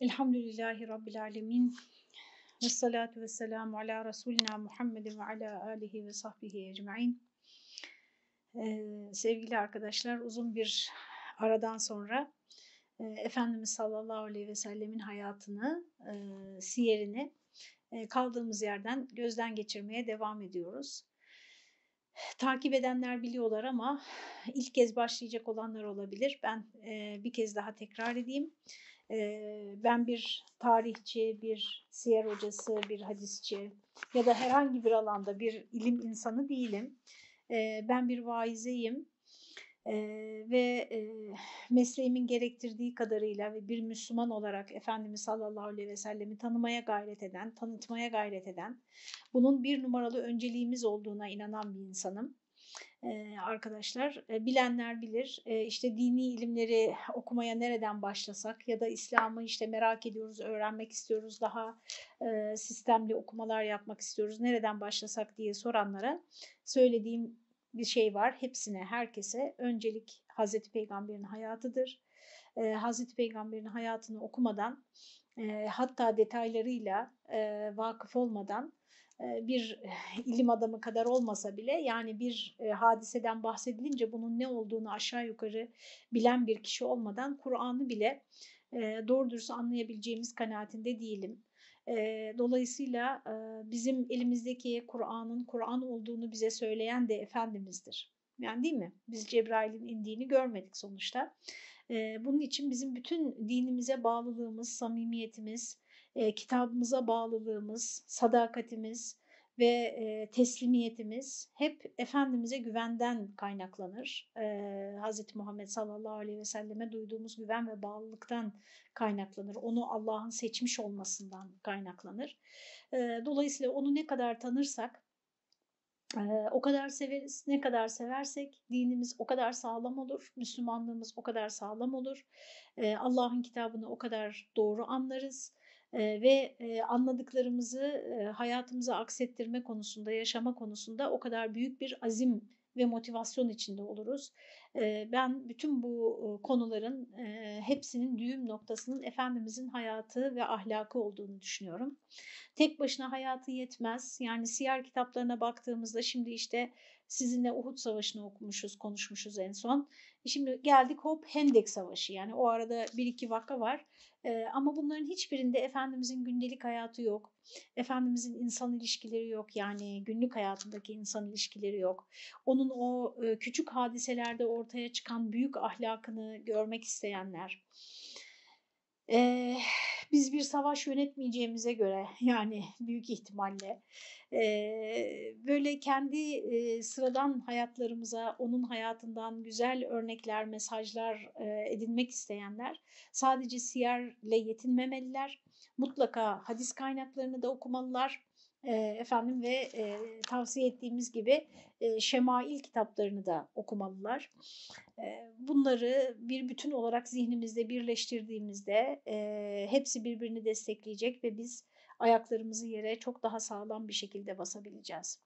Elhamdülillahi Rabbil Alemin. Ve salatu ve selamu ala Resulina Muhammedin ve ala alihi ve sahbihi ecmain. Ee, sevgili arkadaşlar uzun bir aradan sonra e, Efendimiz sallallahu aleyhi ve sellemin hayatını, e, siyerini e, kaldığımız yerden gözden geçirmeye devam ediyoruz. Takip edenler biliyorlar ama ilk kez başlayacak olanlar olabilir. Ben e, bir kez daha tekrar edeyim ben bir tarihçi, bir siyer hocası, bir hadisçi ya da herhangi bir alanda bir ilim insanı değilim. Ben bir vaizeyim ve mesleğimin gerektirdiği kadarıyla ve bir Müslüman olarak Efendimiz sallallahu aleyhi ve sellemi tanımaya gayret eden, tanıtmaya gayret eden, bunun bir numaralı önceliğimiz olduğuna inanan bir insanım arkadaşlar. E, bilenler bilir e, İşte dini ilimleri okumaya nereden başlasak ya da İslam'ı işte merak ediyoruz, öğrenmek istiyoruz, daha e, sistemli okumalar yapmak istiyoruz, nereden başlasak diye soranlara söylediğim bir şey var. Hepsine, herkese öncelik Hazreti Peygamber'in hayatıdır. Hazreti Peygamber'in hayatını okumadan hatta detaylarıyla vakıf olmadan e, bir eh, ilim adamı kadar olmasa bile yani bir eh, hadiseden bahsedilince bunun ne olduğunu aşağı yukarı bilen bir kişi olmadan Kur'an'ı bile eh, doğru dürüst anlayabileceğimiz kanaatinde değilim. Dolayısıyla bizim elimizdeki Kur'an'ın Kur'an olduğunu bize söyleyen de Efendimiz'dir. Yani değil mi? Biz Cebrail'in indiğini görmedik sonuçta. Bunun için bizim bütün dinimize bağlılığımız, samimiyetimiz, e, kitabımıza bağlılığımız, sadakatimiz ve e, teslimiyetimiz hep Efendimiz'e güvenden kaynaklanır. E, Hz. Muhammed sallallahu aleyhi ve selleme duyduğumuz güven ve bağlılıktan kaynaklanır. Onu Allah'ın seçmiş olmasından kaynaklanır. E, dolayısıyla onu ne kadar tanırsak, e, o kadar severiz, ne kadar seversek dinimiz o kadar sağlam olur, Müslümanlığımız o kadar sağlam olur, e, Allah'ın kitabını o kadar doğru anlarız ve anladıklarımızı hayatımıza aksettirme konusunda, yaşama konusunda o kadar büyük bir azim ve motivasyon içinde oluruz. Ben bütün bu konuların hepsinin düğüm noktasının Efendimizin hayatı ve ahlakı olduğunu düşünüyorum. Tek başına hayatı yetmez. Yani siyer kitaplarına baktığımızda şimdi işte sizinle Uhud Savaşı'nı okumuşuz, konuşmuşuz en son. Şimdi geldik hop Hendek Savaşı yani o arada bir iki vaka var e, ama bunların hiçbirinde Efendimizin gündelik hayatı yok. Efendimizin insan ilişkileri yok yani günlük hayatındaki insan ilişkileri yok. Onun o e, küçük hadiselerde ortaya çıkan büyük ahlakını görmek isteyenler e, biz bir savaş yönetmeyeceğimize göre yani büyük ihtimalle e, böyle kendi e, sıradan hayatlarımıza onun hayatından güzel örnekler, mesajlar e, edinmek isteyenler sadece siyerle yetinmemeliler. Mutlaka hadis kaynaklarını da okumalılar. Ee, efendim ve e, tavsiye ettiğimiz gibi e, şemail kitaplarını da okumalılar. E, bunları bir bütün olarak zihnimizde birleştirdiğimizde e, hepsi birbirini destekleyecek ve biz ayaklarımızı yere çok daha sağlam bir şekilde basabileceğiz.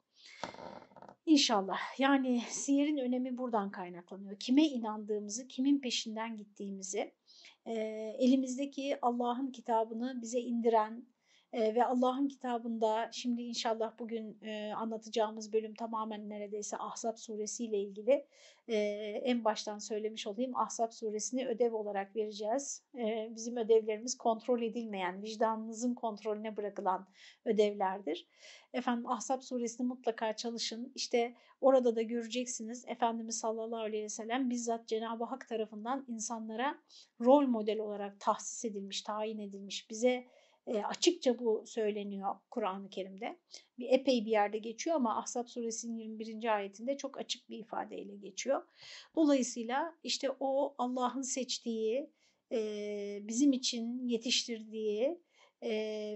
İnşallah. Yani siyerin önemi buradan kaynaklanıyor. Kime inandığımızı, kimin peşinden gittiğimizi, e, elimizdeki Allah'ın kitabını bize indiren, e, ve Allah'ın kitabında şimdi inşallah bugün e, anlatacağımız bölüm tamamen neredeyse Ahzab suresiyle ilgili e, en baştan söylemiş olayım Ahzab suresini ödev olarak vereceğiz. E, bizim ödevlerimiz kontrol edilmeyen, vicdanınızın kontrolüne bırakılan ödevlerdir. Efendim Ahzab suresini mutlaka çalışın. İşte orada da göreceksiniz Efendimiz sallallahu aleyhi ve sellem bizzat Cenab-ı Hak tarafından insanlara rol model olarak tahsis edilmiş, tayin edilmiş, bize e, açıkça bu söyleniyor Kur'an-ı Kerim'de. Bir epey bir yerde geçiyor ama Ahzab suresinin 21. ayetinde çok açık bir ifadeyle geçiyor. Dolayısıyla işte o Allah'ın seçtiği, e, bizim için yetiştirdiği e,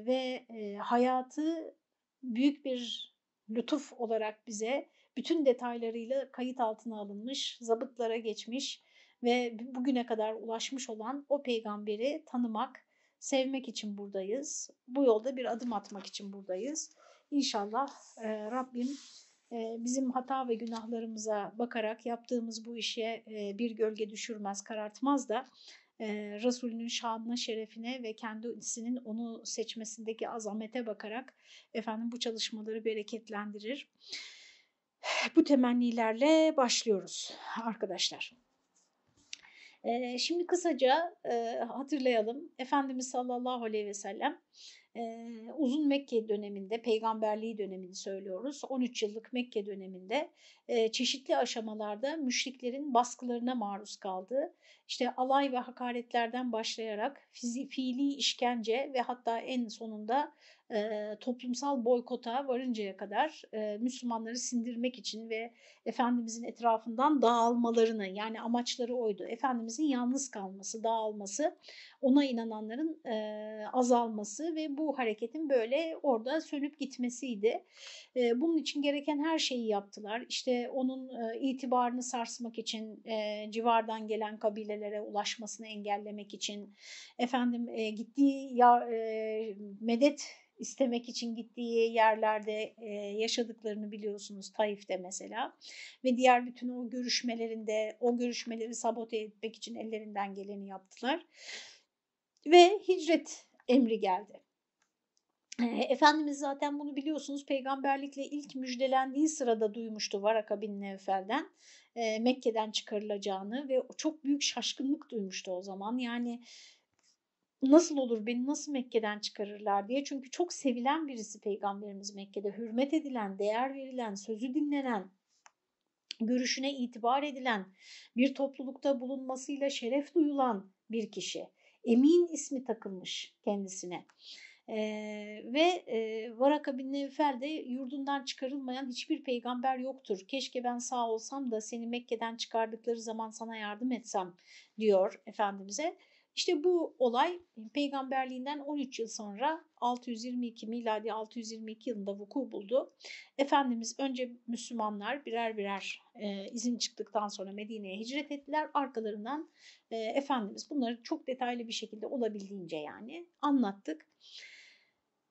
ve e, hayatı büyük bir lütuf olarak bize bütün detaylarıyla kayıt altına alınmış, zabıtlara geçmiş ve bugüne kadar ulaşmış olan o peygamberi tanımak sevmek için buradayız. Bu yolda bir adım atmak için buradayız. İnşallah e, Rabbim e, bizim hata ve günahlarımıza bakarak yaptığımız bu işe e, bir gölge düşürmez, karartmaz da e, Resulünün şanına, şerefine ve kendisinin onu seçmesindeki azamete bakarak efendim bu çalışmaları bereketlendirir. Bu temennilerle başlıyoruz arkadaşlar şimdi kısaca hatırlayalım. Efendimiz sallallahu aleyhi ve sellem uzun Mekke döneminde, peygamberliği dönemini söylüyoruz. 13 yıllık Mekke döneminde çeşitli aşamalarda müşriklerin baskılarına maruz kaldı işte alay ve hakaretlerden başlayarak fiili işkence ve hatta en sonunda e, toplumsal boykota varıncaya kadar e, Müslümanları sindirmek için ve Efendimizin etrafından dağılmalarını yani amaçları oydu. Efendimizin yalnız kalması, dağılması, ona inananların e, azalması ve bu hareketin böyle orada sönüp gitmesiydi. E, bunun için gereken her şeyi yaptılar. İşte onun e, itibarını sarsmak için e, civardan gelen kabile ailelere ulaşmasını engellemek için, efendim e, gittiği ya, e, medet istemek için gittiği yerlerde e, yaşadıklarını biliyorsunuz Taif'te mesela ve diğer bütün o görüşmelerinde o görüşmeleri sabote etmek için ellerinden geleni yaptılar ve hicret emri geldi. E, Efendimiz zaten bunu biliyorsunuz peygamberlikle ilk müjdelendiği sırada duymuştu Varaka bin Nevfel'den e, Mekke'den çıkarılacağını ve çok büyük şaşkınlık duymuştu o zaman. Yani nasıl olur beni nasıl Mekke'den çıkarırlar diye. Çünkü çok sevilen birisi peygamberimiz Mekke'de. Hürmet edilen, değer verilen, sözü dinlenen, görüşüne itibar edilen, bir toplulukta bulunmasıyla şeref duyulan bir kişi. Emin ismi takılmış kendisine. E, ve e, Varaka bin Nevfel de yurdundan çıkarılmayan hiçbir peygamber yoktur. Keşke ben sağ olsam da seni Mekke'den çıkardıkları zaman sana yardım etsem diyor Efendimiz'e. İşte bu olay peygamberliğinden 13 yıl sonra 622 miladi 622 yılında vuku buldu. Efendimiz önce Müslümanlar birer birer e, izin çıktıktan sonra Medine'ye hicret ettiler. Arkalarından e, Efendimiz bunları çok detaylı bir şekilde olabildiğince yani anlattık.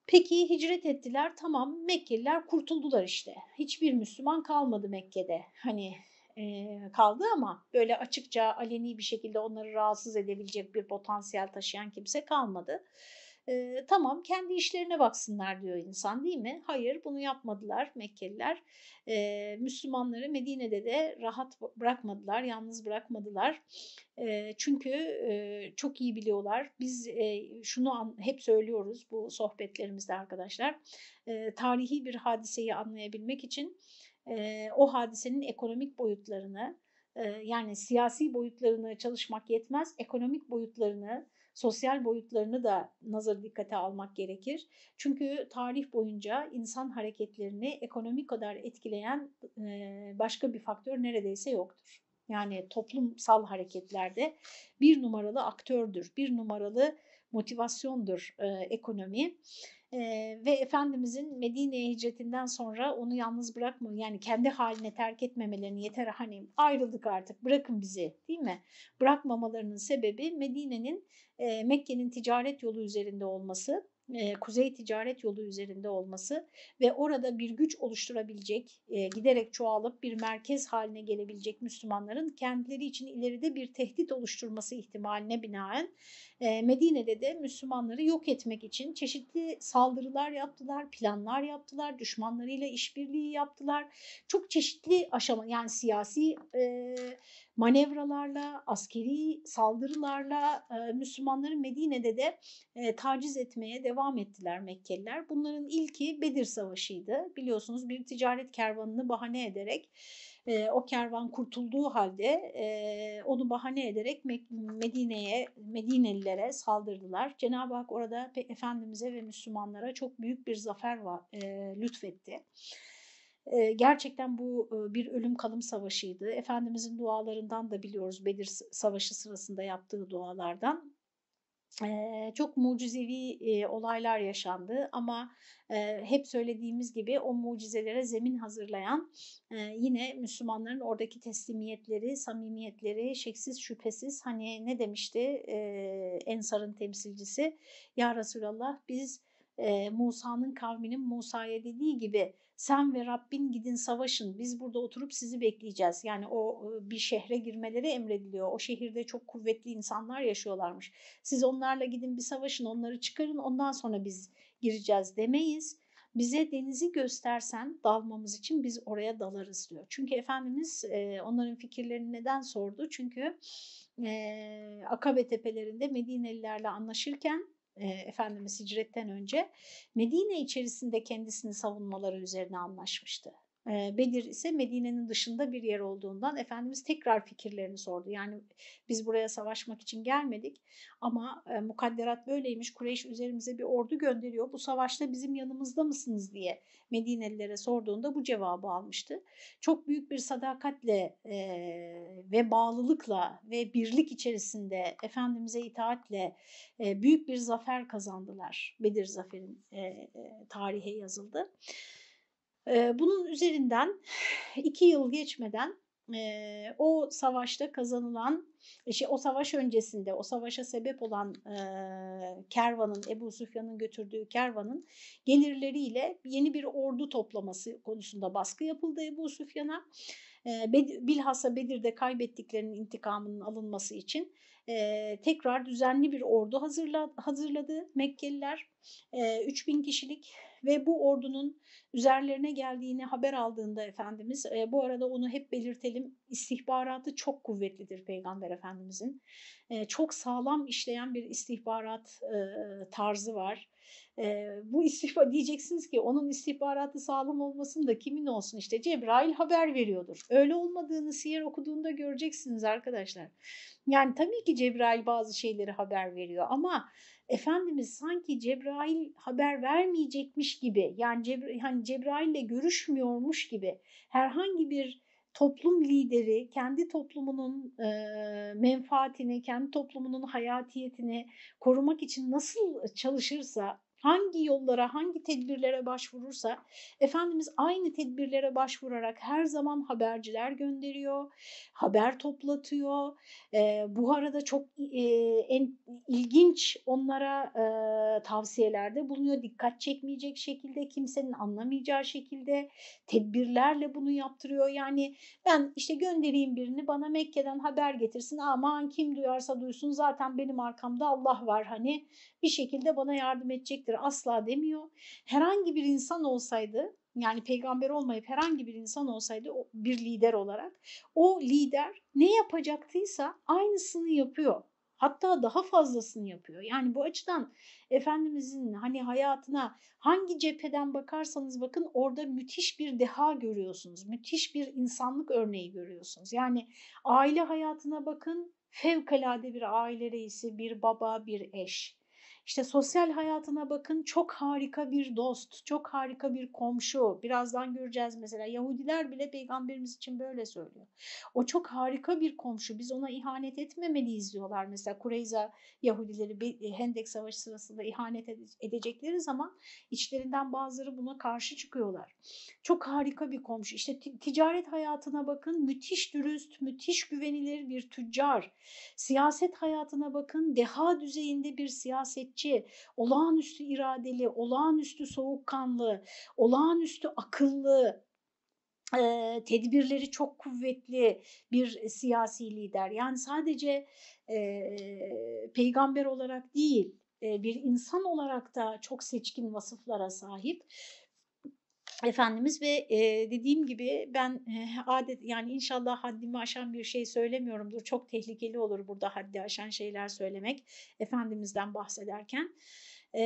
Peki hicret ettiler tamam Mekkeliler kurtuldular işte. Hiçbir Müslüman kalmadı Mekke'de. Hani e, kaldı ama böyle açıkça aleni bir şekilde onları rahatsız edebilecek bir potansiyel taşıyan kimse kalmadı. E, tamam kendi işlerine baksınlar diyor insan değil mi? Hayır bunu yapmadılar Mekkeliler. E, Müslümanları Medine'de de rahat bırakmadılar, yalnız bırakmadılar. E, çünkü e, çok iyi biliyorlar. Biz e, şunu an, hep söylüyoruz bu sohbetlerimizde arkadaşlar. E, tarihi bir hadiseyi anlayabilmek için e, o hadisenin ekonomik boyutlarını, yani siyasi boyutlarını çalışmak yetmez, ekonomik boyutlarını, sosyal boyutlarını da nazar dikkate almak gerekir. Çünkü tarih boyunca insan hareketlerini ekonomik kadar etkileyen e, başka bir faktör neredeyse yoktur. Yani toplumsal hareketlerde bir numaralı aktördür, bir numaralı motivasyondur e, ekonomi ve Efendimizin Medine'ye hicretinden sonra onu yalnız bırakma yani kendi haline terk etmemelerini yeter hani ayrıldık artık bırakın bizi değil mi? Bırakmamalarının sebebi Medine'nin e, Mekke'nin ticaret yolu üzerinde olması kuzey ticaret yolu üzerinde olması ve orada bir güç oluşturabilecek, giderek çoğalıp bir merkez haline gelebilecek Müslümanların kendileri için ileride bir tehdit oluşturması ihtimaline binaen Medine'de de Müslümanları yok etmek için çeşitli saldırılar yaptılar, planlar yaptılar, düşmanlarıyla işbirliği yaptılar. Çok çeşitli aşama yani siyasi manevralarla, askeri saldırılarla e, Müslümanların Medine'de de e, taciz etmeye devam ettiler Mekkeliler. Bunların ilki Bedir Savaşı'ydı. Biliyorsunuz bir ticaret kervanını bahane ederek e, o kervan kurtulduğu halde onu bahane ederek Medine'ye, Medinelilere saldırdılar. Cenab-ı Hak orada Efendimiz'e ve Müslümanlara çok büyük bir zafer var, e, lütfetti gerçekten bu bir ölüm kalım savaşıydı. Efendimizin dualarından da biliyoruz Bedir Savaşı sırasında yaptığı dualardan. Çok mucizevi olaylar yaşandı ama hep söylediğimiz gibi o mucizelere zemin hazırlayan yine Müslümanların oradaki teslimiyetleri, samimiyetleri şeksiz şüphesiz hani ne demişti Ensar'ın temsilcisi? Ya Resulallah biz Musa'nın kavminin Musa'ya dediği gibi sen ve Rabbin gidin savaşın biz burada oturup sizi bekleyeceğiz. Yani o e, bir şehre girmeleri emrediliyor. O şehirde çok kuvvetli insanlar yaşıyorlarmış. Siz onlarla gidin bir savaşın onları çıkarın ondan sonra biz gireceğiz demeyiz. Bize denizi göstersen dalmamız için biz oraya dalarız diyor. Çünkü Efendimiz e, onların fikirlerini neden sordu? Çünkü e, Akabe tepelerinde Medinelilerle anlaşırken Efendimiz hicretten önce Medine içerisinde kendisini savunmaları üzerine anlaşmıştı. Bedir ise Medine'nin dışında bir yer olduğundan Efendimiz tekrar fikirlerini sordu. Yani biz buraya savaşmak için gelmedik ama mukadderat böyleymiş Kureyş üzerimize bir ordu gönderiyor bu savaşta bizim yanımızda mısınız diye Medinelilere sorduğunda bu cevabı almıştı. Çok büyük bir sadakatle ve bağlılıkla ve birlik içerisinde Efendimiz'e itaatle büyük bir zafer kazandılar. Bedir zaferin tarihe yazıldı. Bunun üzerinden iki yıl geçmeden o savaşta kazanılan, e, şey, o savaş öncesinde o savaşa sebep olan kervanın, Ebu Süfyan'ın götürdüğü kervanın gelirleriyle yeni bir ordu toplaması konusunda baskı yapıldı Ebu Süfyan'a. bilhassa Bedir'de kaybettiklerinin intikamının alınması için tekrar düzenli bir ordu hazırladı Mekkeliler. E, 3000 kişilik ve bu ordunun üzerlerine geldiğini haber aldığında Efendimiz e, bu arada onu hep belirtelim istihbaratı çok kuvvetlidir Peygamber Efendimizin. E, çok sağlam işleyen bir istihbarat e, tarzı var. E, bu istihbarat diyeceksiniz ki onun istihbaratı sağlam olmasın da kimin olsun işte Cebrail haber veriyordur. Öyle olmadığını siyer okuduğunda göreceksiniz arkadaşlar. Yani tabii ki Cebrail bazı şeyleri haber veriyor ama Efendimiz sanki Cebrail haber vermeyecekmiş gibi yani Cebra hani Cebrail'le görüşmüyormuş gibi herhangi bir toplum lideri kendi toplumunun e, menfaatini, kendi toplumunun hayatiyetini korumak için nasıl çalışırsa hangi yollara, hangi tedbirlere başvurursa Efendimiz aynı tedbirlere başvurarak her zaman haberciler gönderiyor, haber toplatıyor. E, bu arada çok e, en ilginç onlara e, tavsiyelerde bulunuyor. Dikkat çekmeyecek şekilde, kimsenin anlamayacağı şekilde tedbirlerle bunu yaptırıyor. Yani ben işte göndereyim birini bana Mekke'den haber getirsin aman kim duyarsa duysun zaten benim arkamda Allah var hani bir şekilde bana yardım edecektir asla demiyor. Herhangi bir insan olsaydı yani peygamber olmayıp herhangi bir insan olsaydı bir lider olarak o lider ne yapacaktıysa aynısını yapıyor. Hatta daha fazlasını yapıyor. Yani bu açıdan Efendimizin hani hayatına hangi cepheden bakarsanız bakın orada müthiş bir deha görüyorsunuz. Müthiş bir insanlık örneği görüyorsunuz. Yani aile hayatına bakın fevkalade bir aile reisi, bir baba, bir eş. İşte sosyal hayatına bakın çok harika bir dost, çok harika bir komşu. Birazdan göreceğiz mesela Yahudiler bile peygamberimiz için böyle söylüyor. O çok harika bir komşu. Biz ona ihanet etmemeliyiz diyorlar. Mesela Kureyza Yahudileri e, Hendek Savaşı sırasında ihanet edecekleri zaman içlerinden bazıları buna karşı çıkıyorlar. Çok harika bir komşu. İşte ticaret hayatına bakın müthiş dürüst, müthiş güvenilir bir tüccar. Siyaset hayatına bakın deha düzeyinde bir siyaset gerçekçi, olağanüstü iradeli, olağanüstü soğukkanlı, olağanüstü akıllı, e, tedbirleri çok kuvvetli bir siyasi lider. Yani sadece e, peygamber olarak değil, bir insan olarak da çok seçkin vasıflara sahip. Efendimiz ve e, dediğim gibi ben e, adet yani inşallah haddimi aşan bir şey söylemiyorumdur. Çok tehlikeli olur burada haddi aşan şeyler söylemek Efendimiz'den bahsederken. E,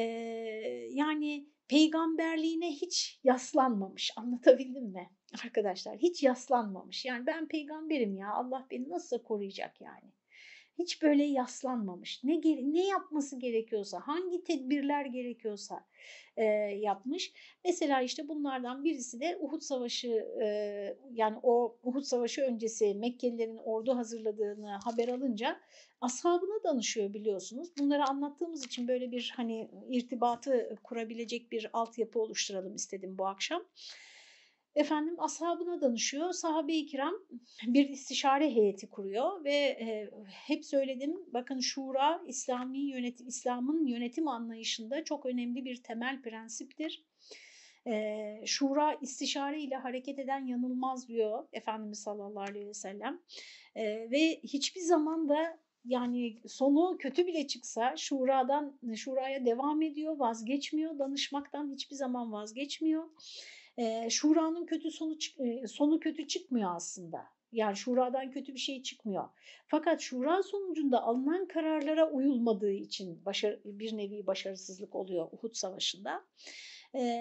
yani peygamberliğine hiç yaslanmamış anlatabildim mi arkadaşlar? Hiç yaslanmamış yani ben peygamberim ya Allah beni nasıl koruyacak yani hiç böyle yaslanmamış. Ne ne yapması gerekiyorsa, hangi tedbirler gerekiyorsa e, yapmış. Mesela işte bunlardan birisi de Uhud Savaşı e, yani o Uhud Savaşı öncesi Mekkelilerin ordu hazırladığını haber alınca ashabına danışıyor biliyorsunuz. Bunları anlattığımız için böyle bir hani irtibatı kurabilecek bir altyapı oluşturalım istedim bu akşam. Efendim ashabına danışıyor. Sahabe-i kiram bir istişare heyeti kuruyor ve e, hep söyledim bakın şura İslami yönetim İslam'ın yönetim anlayışında çok önemli bir temel prensiptir. E, şura istişare ile hareket eden yanılmaz diyor Efendimiz sallallahu aleyhi ve sellem. E, ve hiçbir zaman da yani sonu kötü bile çıksa şuradan şuraya devam ediyor, vazgeçmiyor, danışmaktan hiçbir zaman vazgeçmiyor e, şuranın kötü sonu e, sonu kötü çıkmıyor aslında. Yani şuradan kötü bir şey çıkmıyor. Fakat şura sonucunda alınan kararlara uyulmadığı için başarı, bir nevi başarısızlık oluyor Uhud Savaşı'nda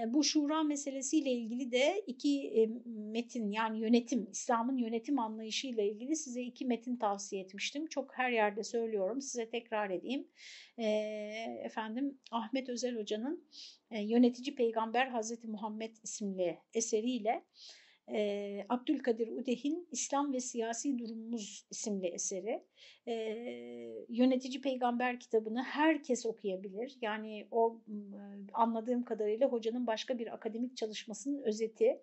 bu şura meselesiyle ilgili de iki metin yani yönetim, İslam'ın yönetim anlayışıyla ilgili size iki metin tavsiye etmiştim. Çok her yerde söylüyorum size tekrar edeyim. efendim Ahmet Özel Hoca'nın Yönetici Peygamber Hazreti Muhammed isimli eseriyle Abdülkadir Udeh'in İslam ve Siyasi Durumumuz isimli eseri e, Yönetici Peygamber kitabını herkes okuyabilir. Yani o anladığım kadarıyla hocanın başka bir akademik çalışmasının özeti.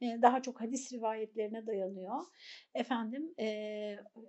E, daha çok hadis rivayetlerine dayanıyor. Efendim e,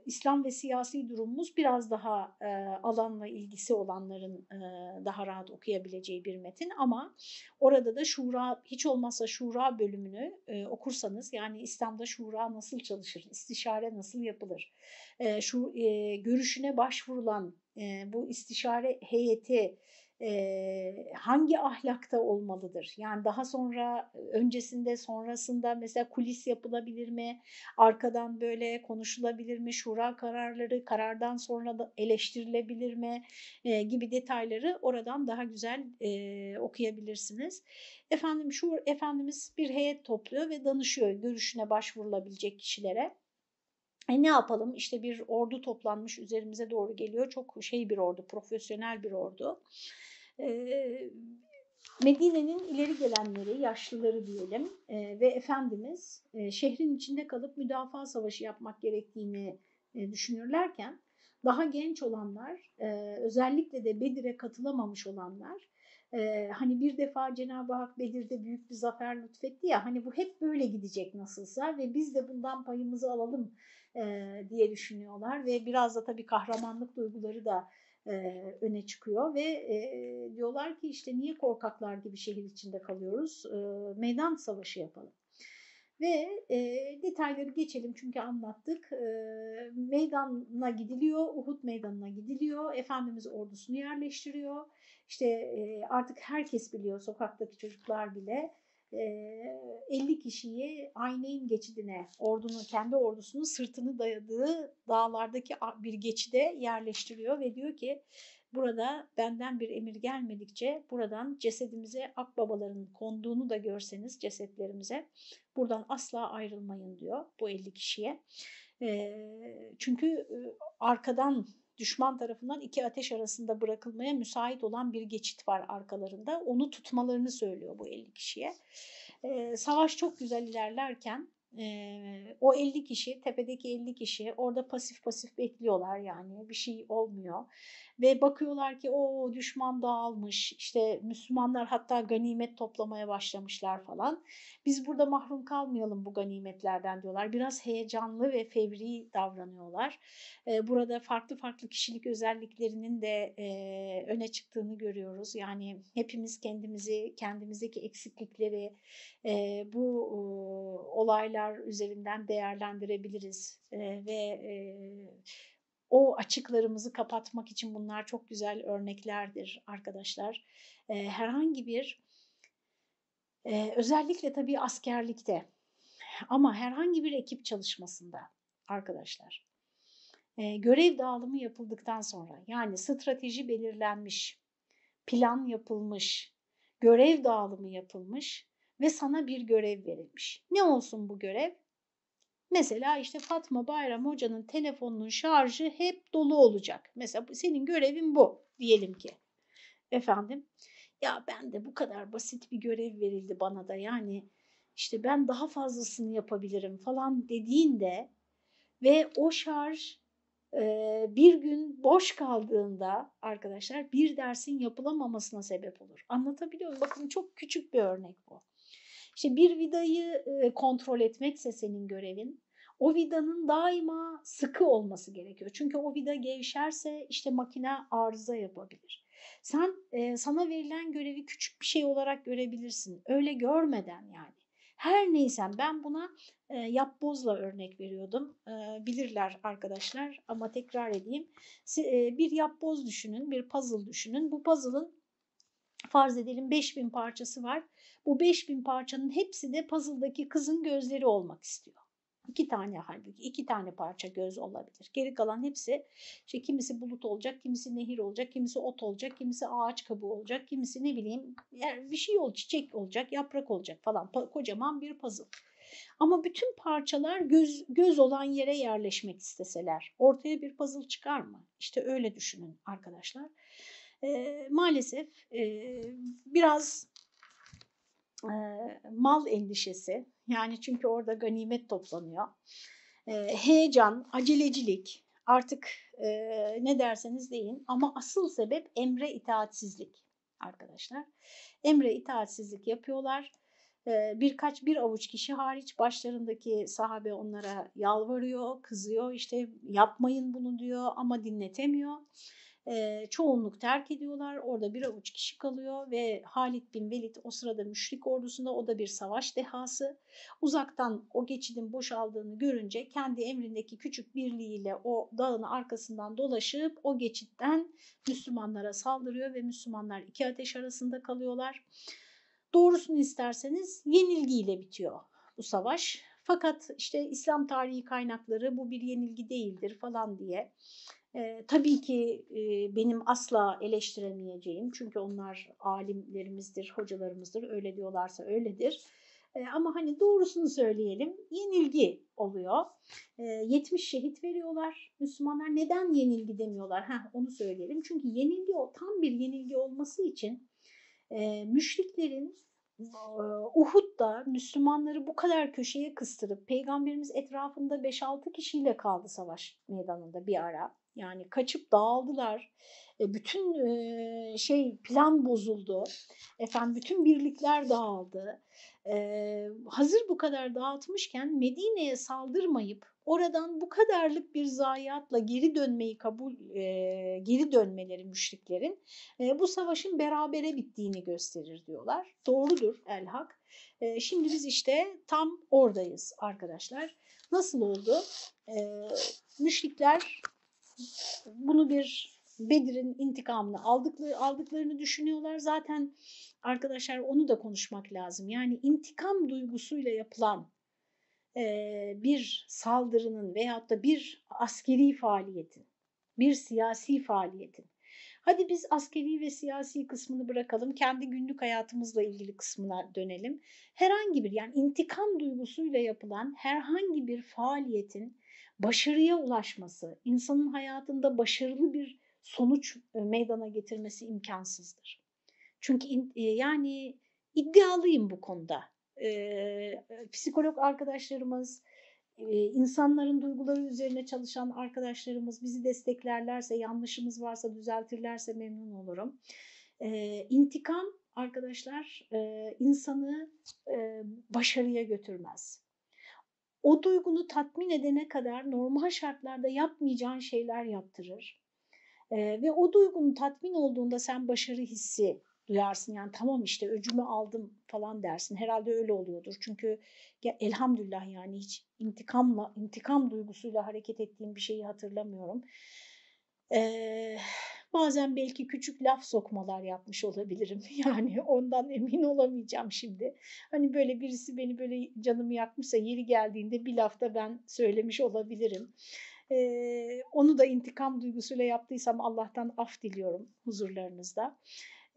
İslam ve siyasi durumumuz biraz daha e, alanla ilgisi olanların e, daha rahat okuyabileceği bir metin. Ama orada da şura hiç olmazsa şura bölümünü e, okursanız yani İslam'da şura nasıl çalışır, istişare nasıl yapılır, e, şu e, görüşüne başvurulan e, bu istişare heyeti e, hangi ahlakta olmalıdır? Yani daha sonra öncesinde sonrasında mesela kulis yapılabilir mi? Arkadan böyle konuşulabilir mi? Şura kararları karardan sonra da eleştirilebilir mi? E, gibi detayları oradan daha güzel e, okuyabilirsiniz. Efendim şu Efendimiz bir heyet topluyor ve danışıyor görüşüne başvurulabilecek kişilere. E ne yapalım işte bir ordu toplanmış üzerimize doğru geliyor çok şey bir ordu profesyonel bir ordu. E, Medine'nin ileri gelenleri, yaşlıları diyelim e, ve Efendimiz e, şehrin içinde kalıp müdafaa savaşı yapmak gerektiğini e, düşünürlerken daha genç olanlar e, özellikle de Bedir'e katılamamış olanlar e, hani bir defa Cenab-ı Hak Bedir'de büyük bir zafer lütfetti ya hani bu hep böyle gidecek nasılsa ve biz de bundan payımızı alalım e, diye düşünüyorlar ve biraz da tabii kahramanlık duyguları da e, öne çıkıyor ve e, diyorlar ki işte niye korkaklar gibi şehir içinde kalıyoruz e, meydan savaşı yapalım. Ve e, detayları geçelim çünkü anlattık. E, meydana gidiliyor, Uhud meydanına gidiliyor. Efendimiz ordusunu yerleştiriyor. işte e, artık herkes biliyor, sokaktaki çocuklar bile 50 kişiyi Ayneyn geçidine, ordunun kendi ordusunun sırtını dayadığı dağlardaki bir geçide yerleştiriyor ve diyor ki burada benden bir emir gelmedikçe buradan cesedimize akbabaların konduğunu da görseniz cesetlerimize buradan asla ayrılmayın diyor bu 50 kişiye. Çünkü arkadan düşman tarafından iki ateş arasında bırakılmaya müsait olan bir geçit var arkalarında. Onu tutmalarını söylüyor bu 50 kişiye. Ee, savaş çok güzel ilerlerken e, o 50 kişi, tepedeki 50 kişi orada pasif pasif bekliyorlar yani bir şey olmuyor ve bakıyorlar ki o düşman dağılmış işte Müslümanlar hatta ganimet toplamaya başlamışlar falan. Biz burada mahrum kalmayalım bu ganimetlerden diyorlar. Biraz heyecanlı ve fevri davranıyorlar. Burada farklı farklı kişilik özelliklerinin de öne çıktığını görüyoruz. Yani hepimiz kendimizi, kendimizdeki eksiklikleri bu olaylar üzerinden değerlendirebiliriz ve o açıklarımızı kapatmak için bunlar çok güzel örneklerdir arkadaşlar. E, herhangi bir e, özellikle tabii askerlikte ama herhangi bir ekip çalışmasında arkadaşlar e, görev dağılımı yapıldıktan sonra yani strateji belirlenmiş, plan yapılmış, görev dağılımı yapılmış ve sana bir görev verilmiş. Ne olsun bu görev? Mesela işte Fatma Bayram Hoca'nın telefonunun şarjı hep dolu olacak. Mesela senin görevin bu diyelim ki. Efendim ya ben de bu kadar basit bir görev verildi bana da yani işte ben daha fazlasını yapabilirim falan dediğinde ve o şarj bir gün boş kaldığında arkadaşlar bir dersin yapılamamasına sebep olur. Anlatabiliyor muyum? Bakın çok küçük bir örnek bu. İşte bir vidayı kontrol etmekse senin görevin o vidanın daima sıkı olması gerekiyor. Çünkü o vida gevşerse işte makine arıza yapabilir. Sen sana verilen görevi küçük bir şey olarak görebilirsin. Öyle görmeden yani. Her neyse ben buna e, yapbozla örnek veriyordum. E, bilirler arkadaşlar ama tekrar edeyim. E, bir yapboz düşünün, bir puzzle düşünün. Bu puzzle'ın farz edelim 5000 parçası var. Bu 5000 parçanın hepsi de puzzle'daki kızın gözleri olmak istiyor. İki tane halbuki iki tane parça göz olabilir. Geri kalan hepsi işte kimisi bulut olacak, kimisi nehir olacak, kimisi ot olacak, kimisi ağaç kabuğu olacak, kimisi ne bileyim yani bir şey ol, çiçek olacak, yaprak olacak falan kocaman bir puzzle. Ama bütün parçalar göz, göz olan yere yerleşmek isteseler ortaya bir puzzle çıkar mı? İşte öyle düşünün arkadaşlar e, maalesef e, biraz e, mal endişesi yani çünkü orada ganimet toplanıyor. E, heyecan, acelecilik artık e, ne derseniz deyin ama asıl sebep emre itaatsizlik arkadaşlar. Emre itaatsizlik yapıyorlar. E, birkaç bir avuç kişi hariç başlarındaki sahabe onlara yalvarıyor, kızıyor işte yapmayın bunu diyor ama dinletemiyor. E, çoğunluk terk ediyorlar. Orada bir avuç kişi kalıyor ve Halid bin Velid o sırada müşrik ordusunda o da bir savaş dehası. Uzaktan o geçidin boşaldığını görünce kendi emrindeki küçük birliğiyle o dağın arkasından dolaşıp o geçitten Müslümanlara saldırıyor ve Müslümanlar iki ateş arasında kalıyorlar. Doğrusunu isterseniz yenilgiyle bitiyor bu savaş. Fakat işte İslam tarihi kaynakları bu bir yenilgi değildir falan diye e, tabii ki e, benim asla eleştiremeyeceğim çünkü onlar alimlerimizdir, hocalarımızdır. Öyle diyorlarsa öyledir. E, ama hani doğrusunu söyleyelim, yenilgi oluyor. E, 70 şehit veriyorlar Müslümanlar. Neden yenilgi demiyorlar? Heh, onu söyleyelim. Çünkü yenilgi o tam bir yenilgi olması için e, müşriklerin Uhud'da Müslümanları bu kadar köşeye kıstırıp peygamberimiz etrafında 5-6 kişiyle kaldı savaş meydanında bir ara. Yani kaçıp dağıldılar. E, bütün şey plan bozuldu. Efendim bütün birlikler dağıldı. Hazır bu kadar dağıtmışken Medine'ye saldırmayıp oradan bu kadarlık bir zayiatla geri dönmeyi kabul e, geri dönmeleri müşriklerin e, bu savaşın berabere bittiğini gösterir diyorlar. Doğrudur Elhak. E, şimdi biz işte tam oradayız arkadaşlar. Nasıl oldu? E, müşrikler bunu bir Bedir'in intikamını aldıkları, aldıklarını düşünüyorlar. Zaten arkadaşlar onu da konuşmak lazım. Yani intikam duygusuyla yapılan bir saldırının veyahut da bir askeri faaliyetin, bir siyasi faaliyetin. Hadi biz askeri ve siyasi kısmını bırakalım, kendi günlük hayatımızla ilgili kısmına dönelim. Herhangi bir yani intikam duygusuyla yapılan herhangi bir faaliyetin başarıya ulaşması, insanın hayatında başarılı bir sonuç e, meydana getirmesi imkansızdır. Çünkü e, yani iddialıyım bu konuda e, psikolog arkadaşlarımız, e, insanların duyguları üzerine çalışan arkadaşlarımız bizi desteklerlerse, yanlışımız varsa düzeltirlerse memnun olurum. E, intikam arkadaşlar e, insanı e, başarıya götürmez. O duygunu tatmin edene kadar normal şartlarda yapmayacağın şeyler yaptırır. E, ve o duygunun tatmin olduğunda sen başarı hissi duyarsın. Yani tamam işte öcümü aldım falan dersin. Herhalde öyle oluyordur. Çünkü ya elhamdülillah yani hiç intikamla, intikam duygusuyla hareket ettiğim bir şeyi hatırlamıyorum. Ee, bazen belki küçük laf sokmalar yapmış olabilirim. Yani ondan emin olamayacağım şimdi. Hani böyle birisi beni böyle canımı yakmışsa yeri geldiğinde bir lafta ben söylemiş olabilirim. Ee, onu da intikam duygusuyla yaptıysam Allah'tan af diliyorum huzurlarınızda.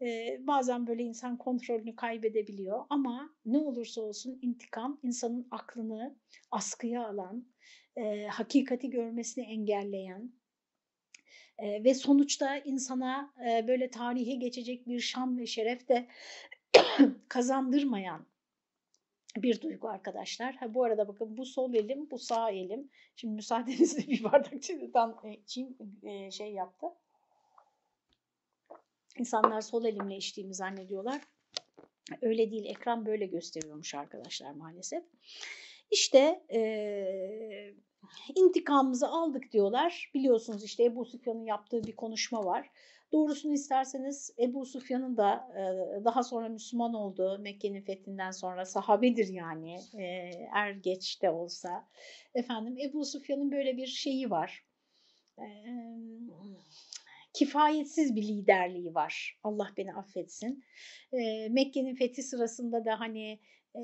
E, bazen böyle insan kontrolünü kaybedebiliyor ama ne olursa olsun intikam insanın aklını askıya alan, e, hakikati görmesini engelleyen, e, ve sonuçta insana e, böyle tarihe geçecek bir şan ve şeref de kazandırmayan bir duygu arkadaşlar. Ha, bu arada bakın bu sol elim, bu sağ elim. Şimdi müsaadenizle bir bardak çiğden e, şey yaptı. İnsanlar sol elimle içtiğimi zannediyorlar. Öyle değil ekran böyle gösteriyormuş arkadaşlar maalesef. İşte e, intikamımızı aldık diyorlar. Biliyorsunuz işte Ebu Süfyan'ın yaptığı bir konuşma var. Doğrusunu isterseniz Ebu Süfyan'ın da e, daha sonra Müslüman olduğu Mekke'nin fethinden sonra sahabedir yani e, er geç de olsa. Efendim Ebu Süfyan'ın böyle bir şeyi var. E, kifayetsiz bir liderliği var. Allah beni affetsin. E, Mekke'nin fethi sırasında da hani e,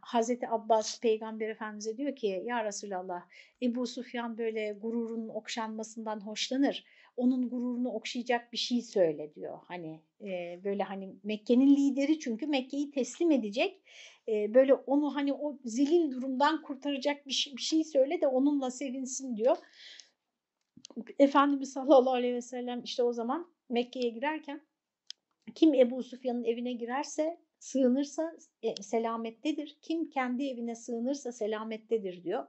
Hazreti Abbas Peygamber Efendimiz'e diyor ki ya Resulallah Ebu Sufyan böyle gururun okşanmasından hoşlanır. Onun gururunu okşayacak bir şey söyle diyor. Hani e, böyle hani Mekke'nin lideri çünkü Mekke'yi teslim edecek. E, böyle onu hani o zilin durumdan kurtaracak bir şey, bir şey söyle de onunla sevinsin diyor. Efendimiz sallallahu aleyhi ve sellem işte o zaman Mekke'ye girerken kim Ebu Sufyan'ın evine girerse sığınırsa e, selamettedir. Kim kendi evine sığınırsa selamettedir diyor.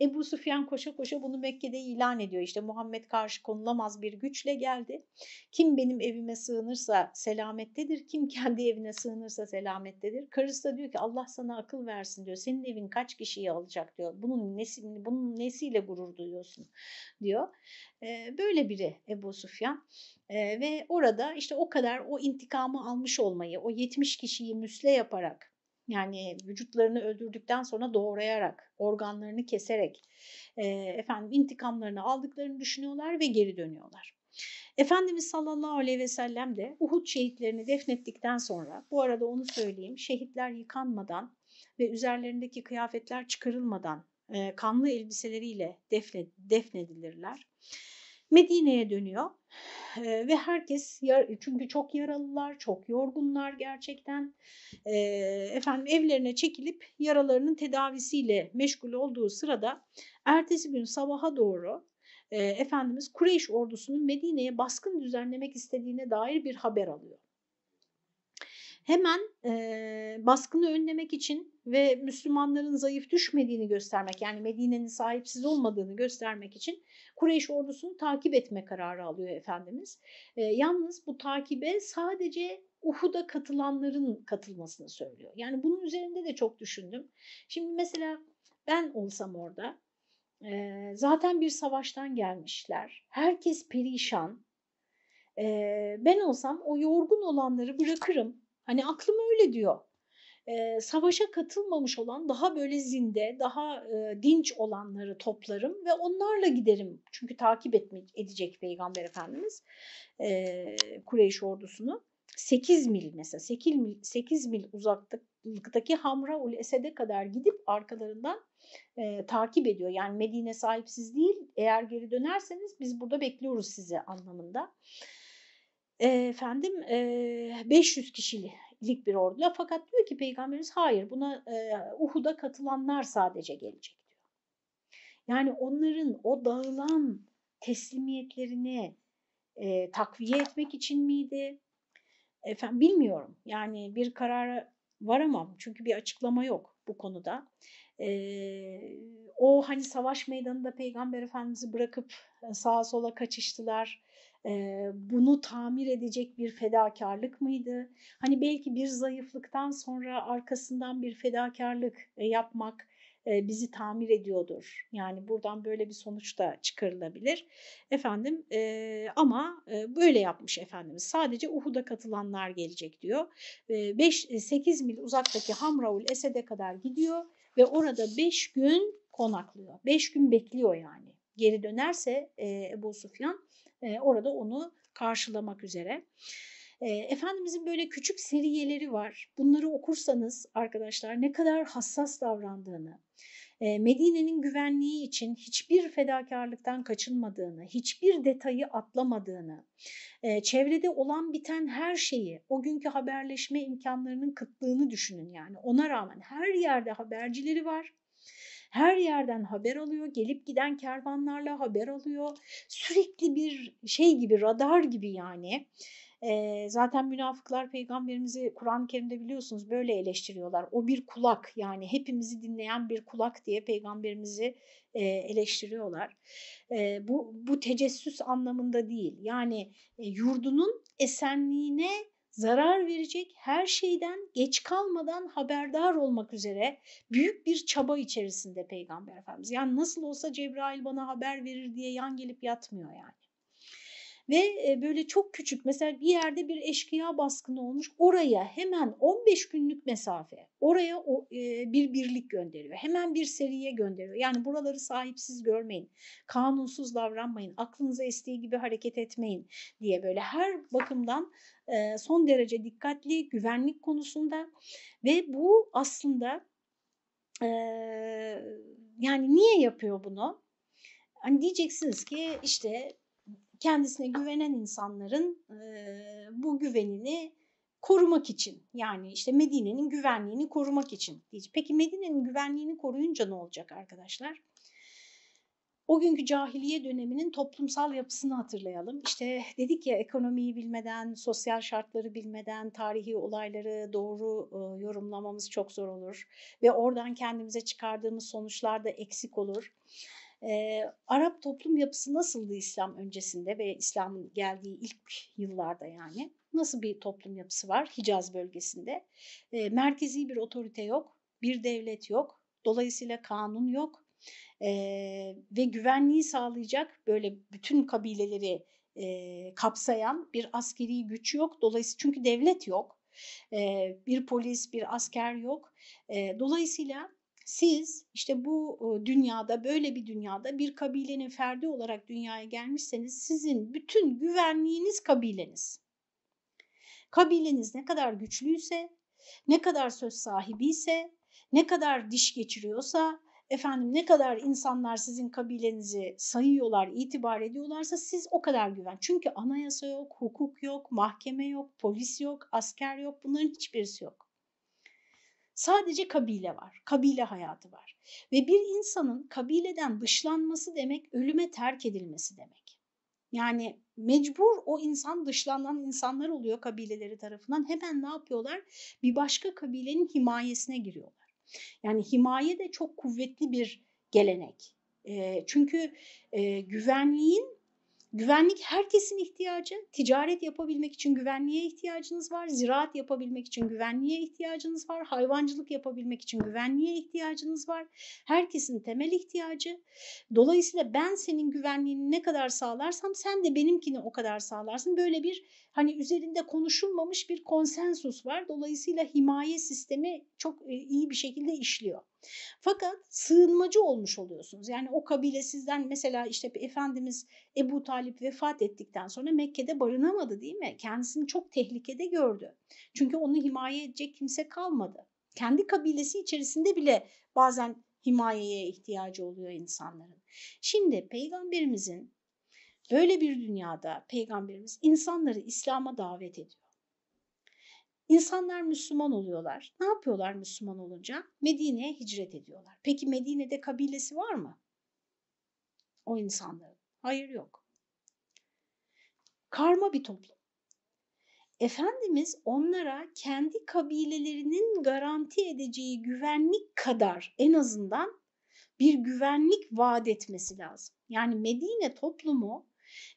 Ebu Sufyan koşa koşa bunu Mekke'de ilan ediyor. İşte Muhammed karşı konulamaz bir güçle geldi. Kim benim evime sığınırsa selamettedir. Kim kendi evine sığınırsa selamettedir. Karısı da diyor ki Allah sana akıl versin diyor. Senin evin kaç kişiyi alacak diyor. Bunun nesi, bunun nesiyle gurur duyuyorsun diyor. böyle biri Ebu Sufyan. E, ve orada işte o kadar o intikamı almış olmayı, o 70 kişiyi müsle yaparak yani vücutlarını öldürdükten sonra doğrayarak, organlarını keserek e, efendim intikamlarını aldıklarını düşünüyorlar ve geri dönüyorlar. Efendimiz sallallahu aleyhi ve sellem de Uhud şehitlerini defnettikten sonra, bu arada onu söyleyeyim, şehitler yıkanmadan ve üzerlerindeki kıyafetler çıkarılmadan e, kanlı elbiseleriyle defne, defnedilirler. Medine'ye dönüyor ve herkes çünkü çok yaralılar, çok yorgunlar gerçekten efendim evlerine çekilip yaralarının tedavisiyle meşgul olduğu sırada ertesi gün sabaha doğru Efendimiz Kureyş ordusunun Medine'ye baskın düzenlemek istediğine dair bir haber alıyor hemen e, baskını önlemek için ve Müslümanların zayıf düşmediğini göstermek yani Medine'nin sahipsiz olmadığını göstermek için Kureyş ordusunu takip etme kararı alıyor Efendimiz. E, yalnız bu takibe sadece Uhud'a katılanların katılmasını söylüyor. Yani bunun üzerinde de çok düşündüm. Şimdi mesela ben olsam orada e, zaten bir savaştan gelmişler. Herkes perişan. E, ben olsam o yorgun olanları bırakırım. Hani aklım öyle diyor. E, savaşa katılmamış olan daha böyle zinde, daha e, dinç olanları toplarım ve onlarla giderim. Çünkü takip etmek edecek Peygamber Efendimiz e, Kureyş ordusunu. 8 mil mesela 8 mil, 8 mil uzaklıktaki Hamra ul Esed'e kadar gidip arkalarından e, takip ediyor. Yani Medine sahipsiz değil eğer geri dönerseniz biz burada bekliyoruz sizi anlamında efendim 500 kişilik bir orduya. fakat diyor ki peygamberimiz hayır buna Uhud'a katılanlar sadece gelecek diyor. Yani onların o dağılan teslimiyetlerini e, takviye etmek için miydi? Efendim bilmiyorum yani bir karara varamam çünkü bir açıklama yok bu konuda. Ee, o hani savaş meydanında Peygamber Efendimiz'i bırakıp e, sağa sola kaçıştılar. Ee, bunu tamir edecek bir fedakarlık mıydı? Hani belki bir zayıflıktan sonra arkasından bir fedakarlık e, yapmak e, bizi tamir ediyordur. Yani buradan böyle bir sonuç da çıkarılabilir. Efendim e, ama e, böyle yapmış Efendimiz. Sadece Uhud'a katılanlar gelecek diyor. 5-8 e, mil uzaktaki Hamraul Esed'e kadar gidiyor ve orada 5 gün konaklıyor. 5 gün bekliyor yani. Geri dönerse e, Ebu Sufyan e, orada onu karşılamak üzere. E, Efendimizin böyle küçük seriyeleri var. Bunları okursanız arkadaşlar ne kadar hassas davrandığını, Medine'nin güvenliği için hiçbir fedakarlıktan kaçınmadığını, hiçbir detayı atlamadığını, çevrede olan biten her şeyi, o günkü haberleşme imkanlarının kıtlığını düşünün yani. Ona rağmen her yerde habercileri var. Her yerden haber alıyor, gelip giden kervanlarla haber alıyor. Sürekli bir şey gibi, radar gibi yani e, zaten münafıklar peygamberimizi Kur'an-ı Kerim'de biliyorsunuz böyle eleştiriyorlar. O bir kulak yani hepimizi dinleyen bir kulak diye peygamberimizi e, eleştiriyorlar. E, bu, bu tecessüs anlamında değil. Yani e, yurdunun esenliğine zarar verecek her şeyden geç kalmadan haberdar olmak üzere büyük bir çaba içerisinde Peygamber Efendimiz. Yani nasıl olsa Cebrail bana haber verir diye yan gelip yatmıyor yani ve e, böyle çok küçük mesela bir yerde bir eşkıya baskını olmuş oraya hemen 15 günlük mesafe oraya e, bir birlik gönderiyor hemen bir seriye gönderiyor yani buraları sahipsiz görmeyin kanunsuz davranmayın aklınıza estiği gibi hareket etmeyin diye böyle her bakımdan e, son derece dikkatli güvenlik konusunda ve bu aslında yani niye yapıyor bunu? Hani diyeceksiniz ki işte kendisine güvenen insanların bu güvenini korumak için yani işte Medine'nin güvenliğini korumak için diyecek. Peki Medine'nin güvenliğini koruyunca ne olacak arkadaşlar? O günkü cahiliye döneminin toplumsal yapısını hatırlayalım. İşte dedik ya ekonomiyi bilmeden, sosyal şartları bilmeden tarihi olayları doğru yorumlamamız çok zor olur ve oradan kendimize çıkardığımız sonuçlar da eksik olur. E, Arap toplum yapısı nasıldı İslam öncesinde ve İslam'ın geldiği ilk yıllarda yani? Nasıl bir toplum yapısı var Hicaz bölgesinde? E, merkezi bir otorite yok, bir devlet yok, dolayısıyla kanun yok e, ve güvenliği sağlayacak böyle bütün kabileleri e, kapsayan bir askeri güç yok. Dolayısıyla çünkü devlet yok, e, bir polis, bir asker yok. E, dolayısıyla siz işte bu dünyada böyle bir dünyada bir kabilenin ferdi olarak dünyaya gelmişseniz sizin bütün güvenliğiniz kabileniz. Kabileniz ne kadar güçlüyse, ne kadar söz sahibi ise, ne kadar diş geçiriyorsa, efendim ne kadar insanlar sizin kabilenizi sayıyorlar, itibar ediyorlarsa siz o kadar güven. Çünkü anayasa yok, hukuk yok, mahkeme yok, polis yok, asker yok bunların hiçbirisi yok. Sadece kabile var, kabile hayatı var. Ve bir insanın kabileden dışlanması demek ölüme terk edilmesi demek. Yani mecbur o insan dışlanan insanlar oluyor kabileleri tarafından. Hemen ne yapıyorlar? Bir başka kabilenin himayesine giriyorlar. Yani himaye de çok kuvvetli bir gelenek. E, çünkü e, güvenliğin Güvenlik herkesin ihtiyacı. Ticaret yapabilmek için güvenliğe ihtiyacınız var. Ziraat yapabilmek için güvenliğe ihtiyacınız var. Hayvancılık yapabilmek için güvenliğe ihtiyacınız var. Herkesin temel ihtiyacı. Dolayısıyla ben senin güvenliğini ne kadar sağlarsam sen de benimkini o kadar sağlarsın. Böyle bir hani üzerinde konuşulmamış bir konsensus var. Dolayısıyla himaye sistemi çok e, iyi bir şekilde işliyor. Fakat sığınmacı olmuş oluyorsunuz. Yani o kabile sizden mesela işte Efendimiz Ebu Talip vefat ettikten sonra Mekke'de barınamadı değil mi? Kendisini çok tehlikede gördü. Çünkü onu himaye edecek kimse kalmadı. Kendi kabilesi içerisinde bile bazen himayeye ihtiyacı oluyor insanların. Şimdi peygamberimizin Böyle bir dünyada peygamberimiz insanları İslam'a davet ediyor. İnsanlar Müslüman oluyorlar. Ne yapıyorlar Müslüman olunca? Medine'ye hicret ediyorlar. Peki Medine'de kabilesi var mı? O insanların. Hayır yok. Karma bir toplum. Efendimiz onlara kendi kabilelerinin garanti edeceği güvenlik kadar en azından bir güvenlik vaat etmesi lazım. Yani Medine toplumu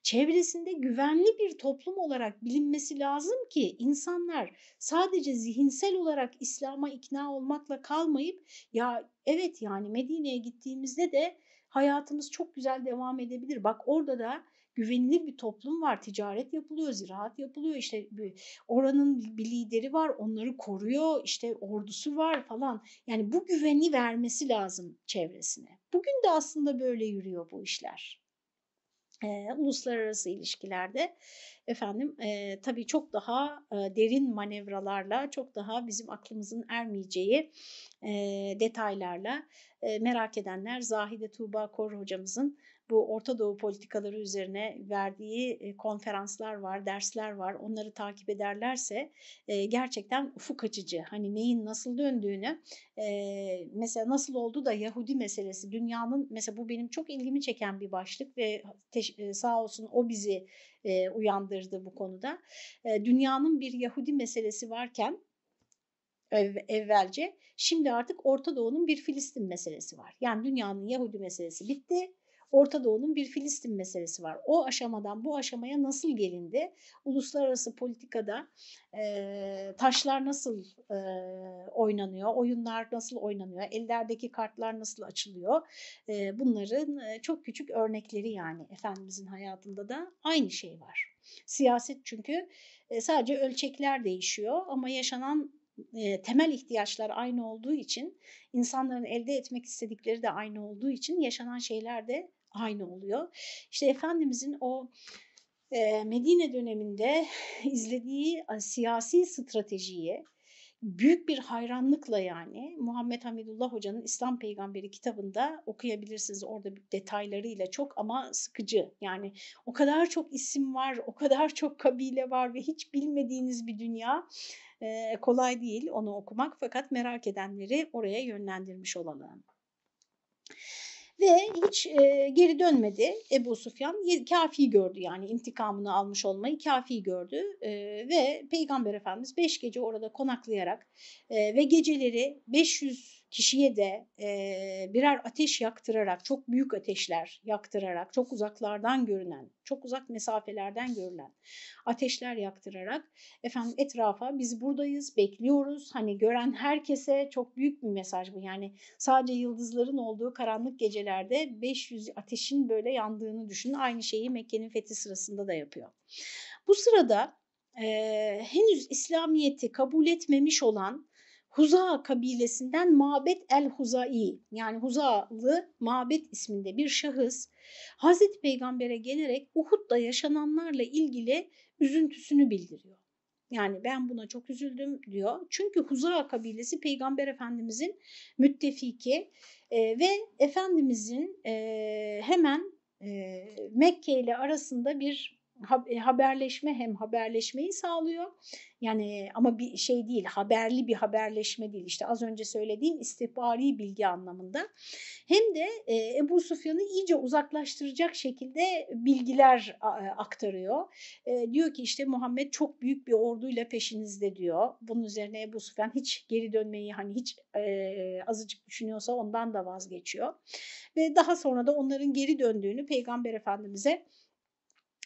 Çevresinde güvenli bir toplum olarak bilinmesi lazım ki insanlar sadece zihinsel olarak İslam'a ikna olmakla kalmayıp ya evet yani Medine'ye gittiğimizde de hayatımız çok güzel devam edebilir. Bak orada da güvenilir bir toplum var. Ticaret yapılıyor, ziraat yapılıyor. İşte oranın bir lideri var, onları koruyor. işte ordusu var falan. Yani bu güveni vermesi lazım çevresine. Bugün de aslında böyle yürüyor bu işler e, uluslararası ilişkilerde efendim e, tabii çok daha e, derin manevralarla çok daha bizim aklımızın ermeyeceği e, detaylarla e, merak edenler Zahide Tuğba Kor hocamızın bu Orta Doğu politikaları üzerine verdiği e, konferanslar var, dersler var. Onları takip ederlerse e, gerçekten ufuk açıcı. Hani neyin nasıl döndüğünü e, mesela nasıl oldu da Yahudi meselesi dünyanın mesela bu benim çok ilgimi çeken bir başlık ve sağ olsun o bizi uyandırdı bu konuda. Dünyanın bir Yahudi meselesi varken evvelce. Şimdi artık Orta Doğu'nun bir Filistin meselesi var. Yani dünyanın Yahudi meselesi bitti. Orta Doğu'nun bir Filistin meselesi var. O aşamadan bu aşamaya nasıl gelindi? Uluslararası politikada e, taşlar nasıl e, oynanıyor? Oyunlar nasıl oynanıyor? Ellerdeki kartlar nasıl açılıyor? E, bunların e, çok küçük örnekleri yani Efendimizin hayatında da aynı şey var. Siyaset çünkü e, sadece ölçekler değişiyor ama yaşanan temel ihtiyaçlar aynı olduğu için, insanların elde etmek istedikleri de aynı olduğu için yaşanan şeyler de aynı oluyor. İşte Efendimizin o e, Medine döneminde izlediği siyasi stratejiyi büyük bir hayranlıkla yani Muhammed Hamidullah Hoca'nın İslam Peygamberi kitabında okuyabilirsiniz orada detaylarıyla çok ama sıkıcı. Yani o kadar çok isim var, o kadar çok kabile var ve hiç bilmediğiniz bir dünya ee, kolay değil onu okumak fakat merak edenleri oraya yönlendirmiş olalım ve hiç e, geri dönmedi Ebu Sufyan. Kafi gördü yani intikamını almış olmayı kafi gördü e, ve Peygamber Efendimiz beş gece orada konaklayarak e, ve geceleri 500 kişiye de e, birer ateş yaktırarak, çok büyük ateşler yaktırarak, çok uzaklardan görünen, çok uzak mesafelerden görülen ateşler yaktırarak efendim etrafa biz buradayız, bekliyoruz. Hani gören herkese çok büyük bir mesaj bu. Yani sadece yıldızların olduğu karanlık gecelerde 500 ateşin böyle yandığını düşünün. Aynı şeyi Mekke'nin fethi sırasında da yapıyor. Bu sırada e, henüz İslamiyet'i kabul etmemiş olan Huza kabilesinden Mabet el-Huzai yani Huzalı Mabet isminde bir şahıs Hazreti Peygamber'e gelerek Uhud'da yaşananlarla ilgili üzüntüsünü bildiriyor. Yani ben buna çok üzüldüm diyor. Çünkü Huza kabilesi Peygamber Efendimizin müttefiki e, ve Efendimizin e, hemen e, Mekke ile arasında bir e, haberleşme hem haberleşmeyi sağlıyor. Yani e, ama bir şey değil, haberli bir haberleşme değil. İşte az önce söylediğim istihbari bilgi anlamında. Hem de e, Ebu Sufyan'ı iyice uzaklaştıracak şekilde bilgiler aktarıyor. Diyor ki işte Muhammed çok büyük bir orduyla peşinizde diyor. Bunun üzerine Ebu Sufyan hiç geri dönmeyi hani hiç azıcık düşünüyorsa ondan da vazgeçiyor. Ve daha sonra da onların geri döndüğünü Peygamber Efendimiz'e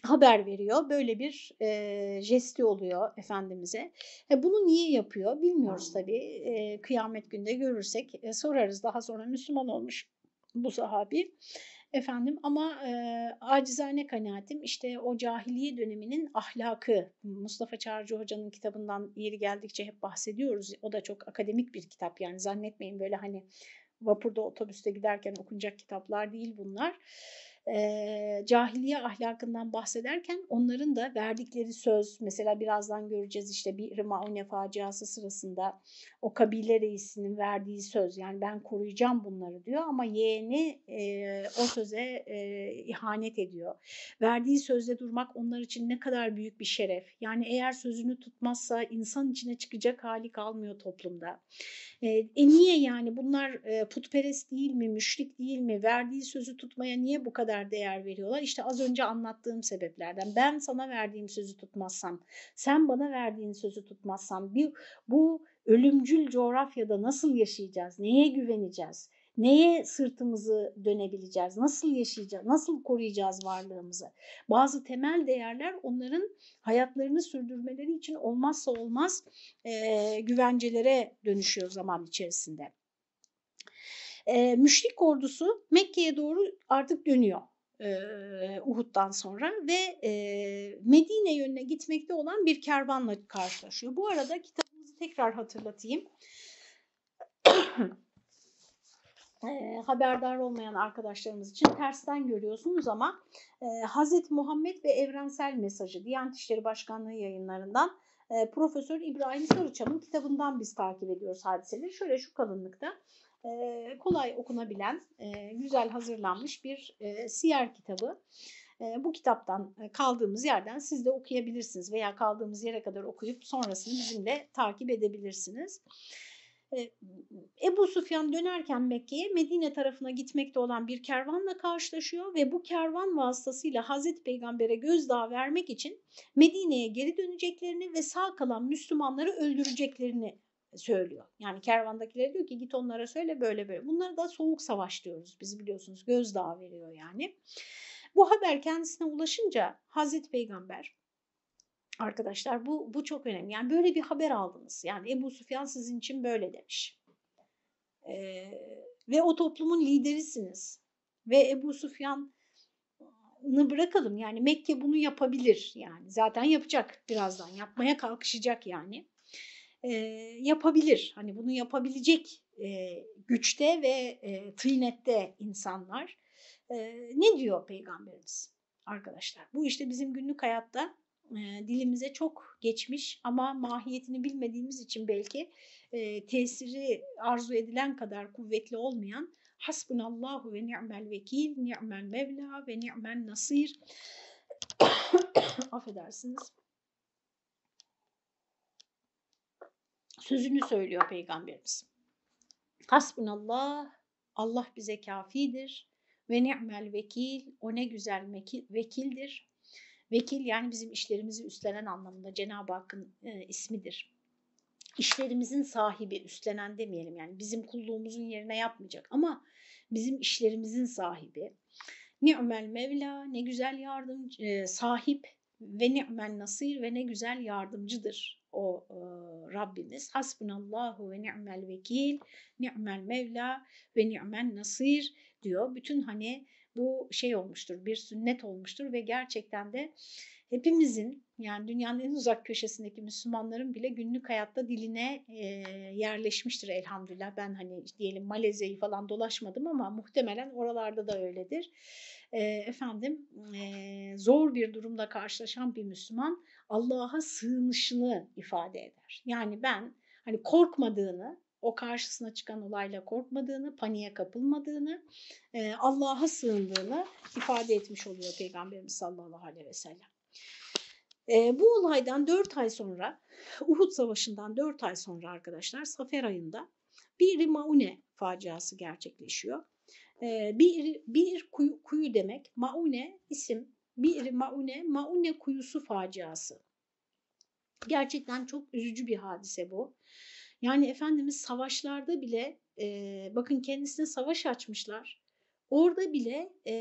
haber veriyor. Böyle bir e, jesti oluyor Efendimiz'e. E, bunu niye yapıyor bilmiyoruz tabii. E, kıyamet günde görürsek e, sorarız. Daha sonra Müslüman olmuş bu sahabi. Efendim ama e, acizane kanaatim işte o cahiliye döneminin ahlakı Mustafa Çağrıcı Hoca'nın kitabından yeri geldikçe hep bahsediyoruz. O da çok akademik bir kitap yani zannetmeyin böyle hani vapurda otobüste giderken okunacak kitaplar değil bunlar e, cahiliye ahlakından bahsederken onların da verdikleri söz mesela birazdan göreceğiz işte bir Rimaune faciası sırasında o kabile reisinin verdiği söz yani ben koruyacağım bunları diyor ama yeğeni e, o söze e, ihanet ediyor. Verdiği sözde durmak onlar için ne kadar büyük bir şeref. Yani eğer sözünü tutmazsa insan içine çıkacak hali kalmıyor toplumda. E, e niye yani bunlar e, putperest değil mi, müşrik değil mi? Verdiği sözü tutmaya niye bu kadar kadar değer veriyorlar? İşte az önce anlattığım sebeplerden. Ben sana verdiğim sözü tutmazsam, sen bana verdiğin sözü tutmazsam bir, bu ölümcül coğrafyada nasıl yaşayacağız? Neye güveneceğiz? Neye sırtımızı dönebileceğiz? Nasıl yaşayacağız? Nasıl koruyacağız varlığımızı? Bazı temel değerler onların hayatlarını sürdürmeleri için olmazsa olmaz e, güvencelere dönüşüyor zaman içerisinde e, müşrik ordusu Mekke'ye doğru artık dönüyor e, Uhud'dan sonra ve e, Medine yönüne gitmekte olan bir kervanla karşılaşıyor. Bu arada kitabımızı tekrar hatırlatayım. e, haberdar olmayan arkadaşlarımız için tersten görüyorsunuz ama e, Hz. Muhammed ve Evrensel Mesajı Diyanet İşleri Başkanlığı yayınlarından e, Profesör İbrahim Sarıçam'ın kitabından biz takip ediyoruz hadiseleri. Şöyle şu kalınlıkta e, kolay okunabilen, e, güzel hazırlanmış bir e, siyer kitabı. bu kitaptan kaldığımız yerden siz de okuyabilirsiniz veya kaldığımız yere kadar okuyup sonrasını bizimle takip edebilirsiniz. E, Ebu Sufyan dönerken Mekke'ye Medine tarafına gitmekte olan bir kervanla karşılaşıyor ve bu kervan vasıtasıyla Hazreti Peygamber'e gözdağı vermek için Medine'ye geri döneceklerini ve sağ kalan Müslümanları öldüreceklerini söylüyor. Yani kervandakilere diyor ki git onlara söyle böyle böyle. Bunlara da soğuk savaş diyoruz biz biliyorsunuz gözdağı veriyor yani. Bu haber kendisine ulaşınca Hazreti Peygamber arkadaşlar bu, bu çok önemli. Yani böyle bir haber aldınız. Yani Ebu Sufyan sizin için böyle demiş. Ee, ve o toplumun liderisiniz. Ve Ebu Sufyan'ı bırakalım yani Mekke bunu yapabilir yani zaten yapacak birazdan yapmaya kalkışacak yani e, yapabilir. Hani bunu yapabilecek e, güçte ve e, tıynette insanlar. E, ne diyor Peygamberimiz arkadaşlar? Bu işte bizim günlük hayatta e, dilimize çok geçmiş ama mahiyetini bilmediğimiz için belki e, tesiri arzu edilen kadar kuvvetli olmayan hasbunallahu ve ni'mel vekil, ni'mel mevla ve ni'mel nasir affedersiniz sözünü söylüyor Peygamberimiz. Hasbunallah, Allah bize kafidir ve ni'mel vekil, o ne güzel vekildir. Vekil yani bizim işlerimizi üstlenen anlamında Cenab-ı Hakk'ın e, ismidir. İşlerimizin sahibi, üstlenen demeyelim yani bizim kulluğumuzun yerine yapmayacak ama bizim işlerimizin sahibi. Ni'mel mevla, ne güzel yardım, e, sahip ve ni'men nasir ve ne güzel yardımcıdır o e, Rabbimiz. Hasbunallahu ve ni'mel vekil, ni'mel mevla ve ni'men nasir diyor. Bütün hani bu şey olmuştur, bir sünnet olmuştur ve gerçekten de hepimizin yani dünyanın en uzak köşesindeki Müslümanların bile günlük hayatta diline e, yerleşmiştir elhamdülillah. Ben hani diyelim Malezya'yı falan dolaşmadım ama muhtemelen oralarda da öyledir efendim zor bir durumda karşılaşan bir Müslüman Allah'a sığınışını ifade eder. Yani ben hani korkmadığını, o karşısına çıkan olayla korkmadığını, paniğe kapılmadığını, Allah'a sığındığını ifade etmiş oluyor Peygamberimiz sallallahu aleyhi ve sellem. bu olaydan 4 ay sonra, Uhud Savaşı'ndan 4 ay sonra arkadaşlar Safer ayında bir Maune faciası gerçekleşiyor. Ee, bir bir kuyu, kuyu demek. Maune isim. Bir Maune, Maune kuyusu faciası. Gerçekten çok üzücü bir hadise bu. Yani Efendimiz savaşlarda bile e, bakın kendisine savaş açmışlar. Orada bile e,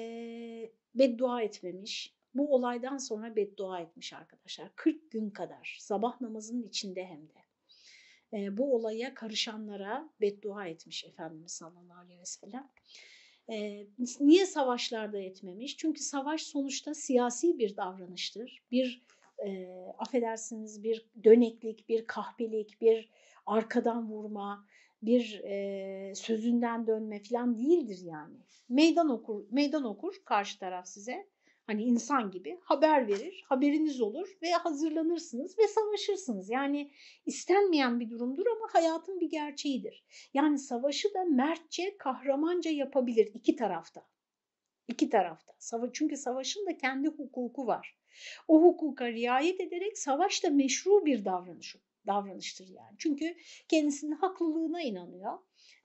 beddua etmemiş. Bu olaydan sonra beddua etmiş arkadaşlar. 40 gün kadar sabah namazının içinde hem de. E, bu olaya karışanlara beddua etmiş Efendimiz sallallahu aleyhi ve sellem. E, niye savaşlarda yetmemiş? Çünkü savaş sonuçta siyasi bir davranıştır. Bir e, affedersiniz bir döneklik, bir kahpelik, bir arkadan vurma, bir e, sözünden dönme falan değildir yani. Meydan okur, meydan okur karşı taraf size hani insan gibi haber verir, haberiniz olur ve hazırlanırsınız ve savaşırsınız. Yani istenmeyen bir durumdur ama hayatın bir gerçeğidir. Yani savaşı da mertçe, kahramanca yapabilir iki tarafta. İki tarafta. Çünkü savaşın da kendi hukuku var. O hukuka riayet ederek savaş da meşru bir davranış, davranıştır yani. Çünkü kendisinin haklılığına inanıyor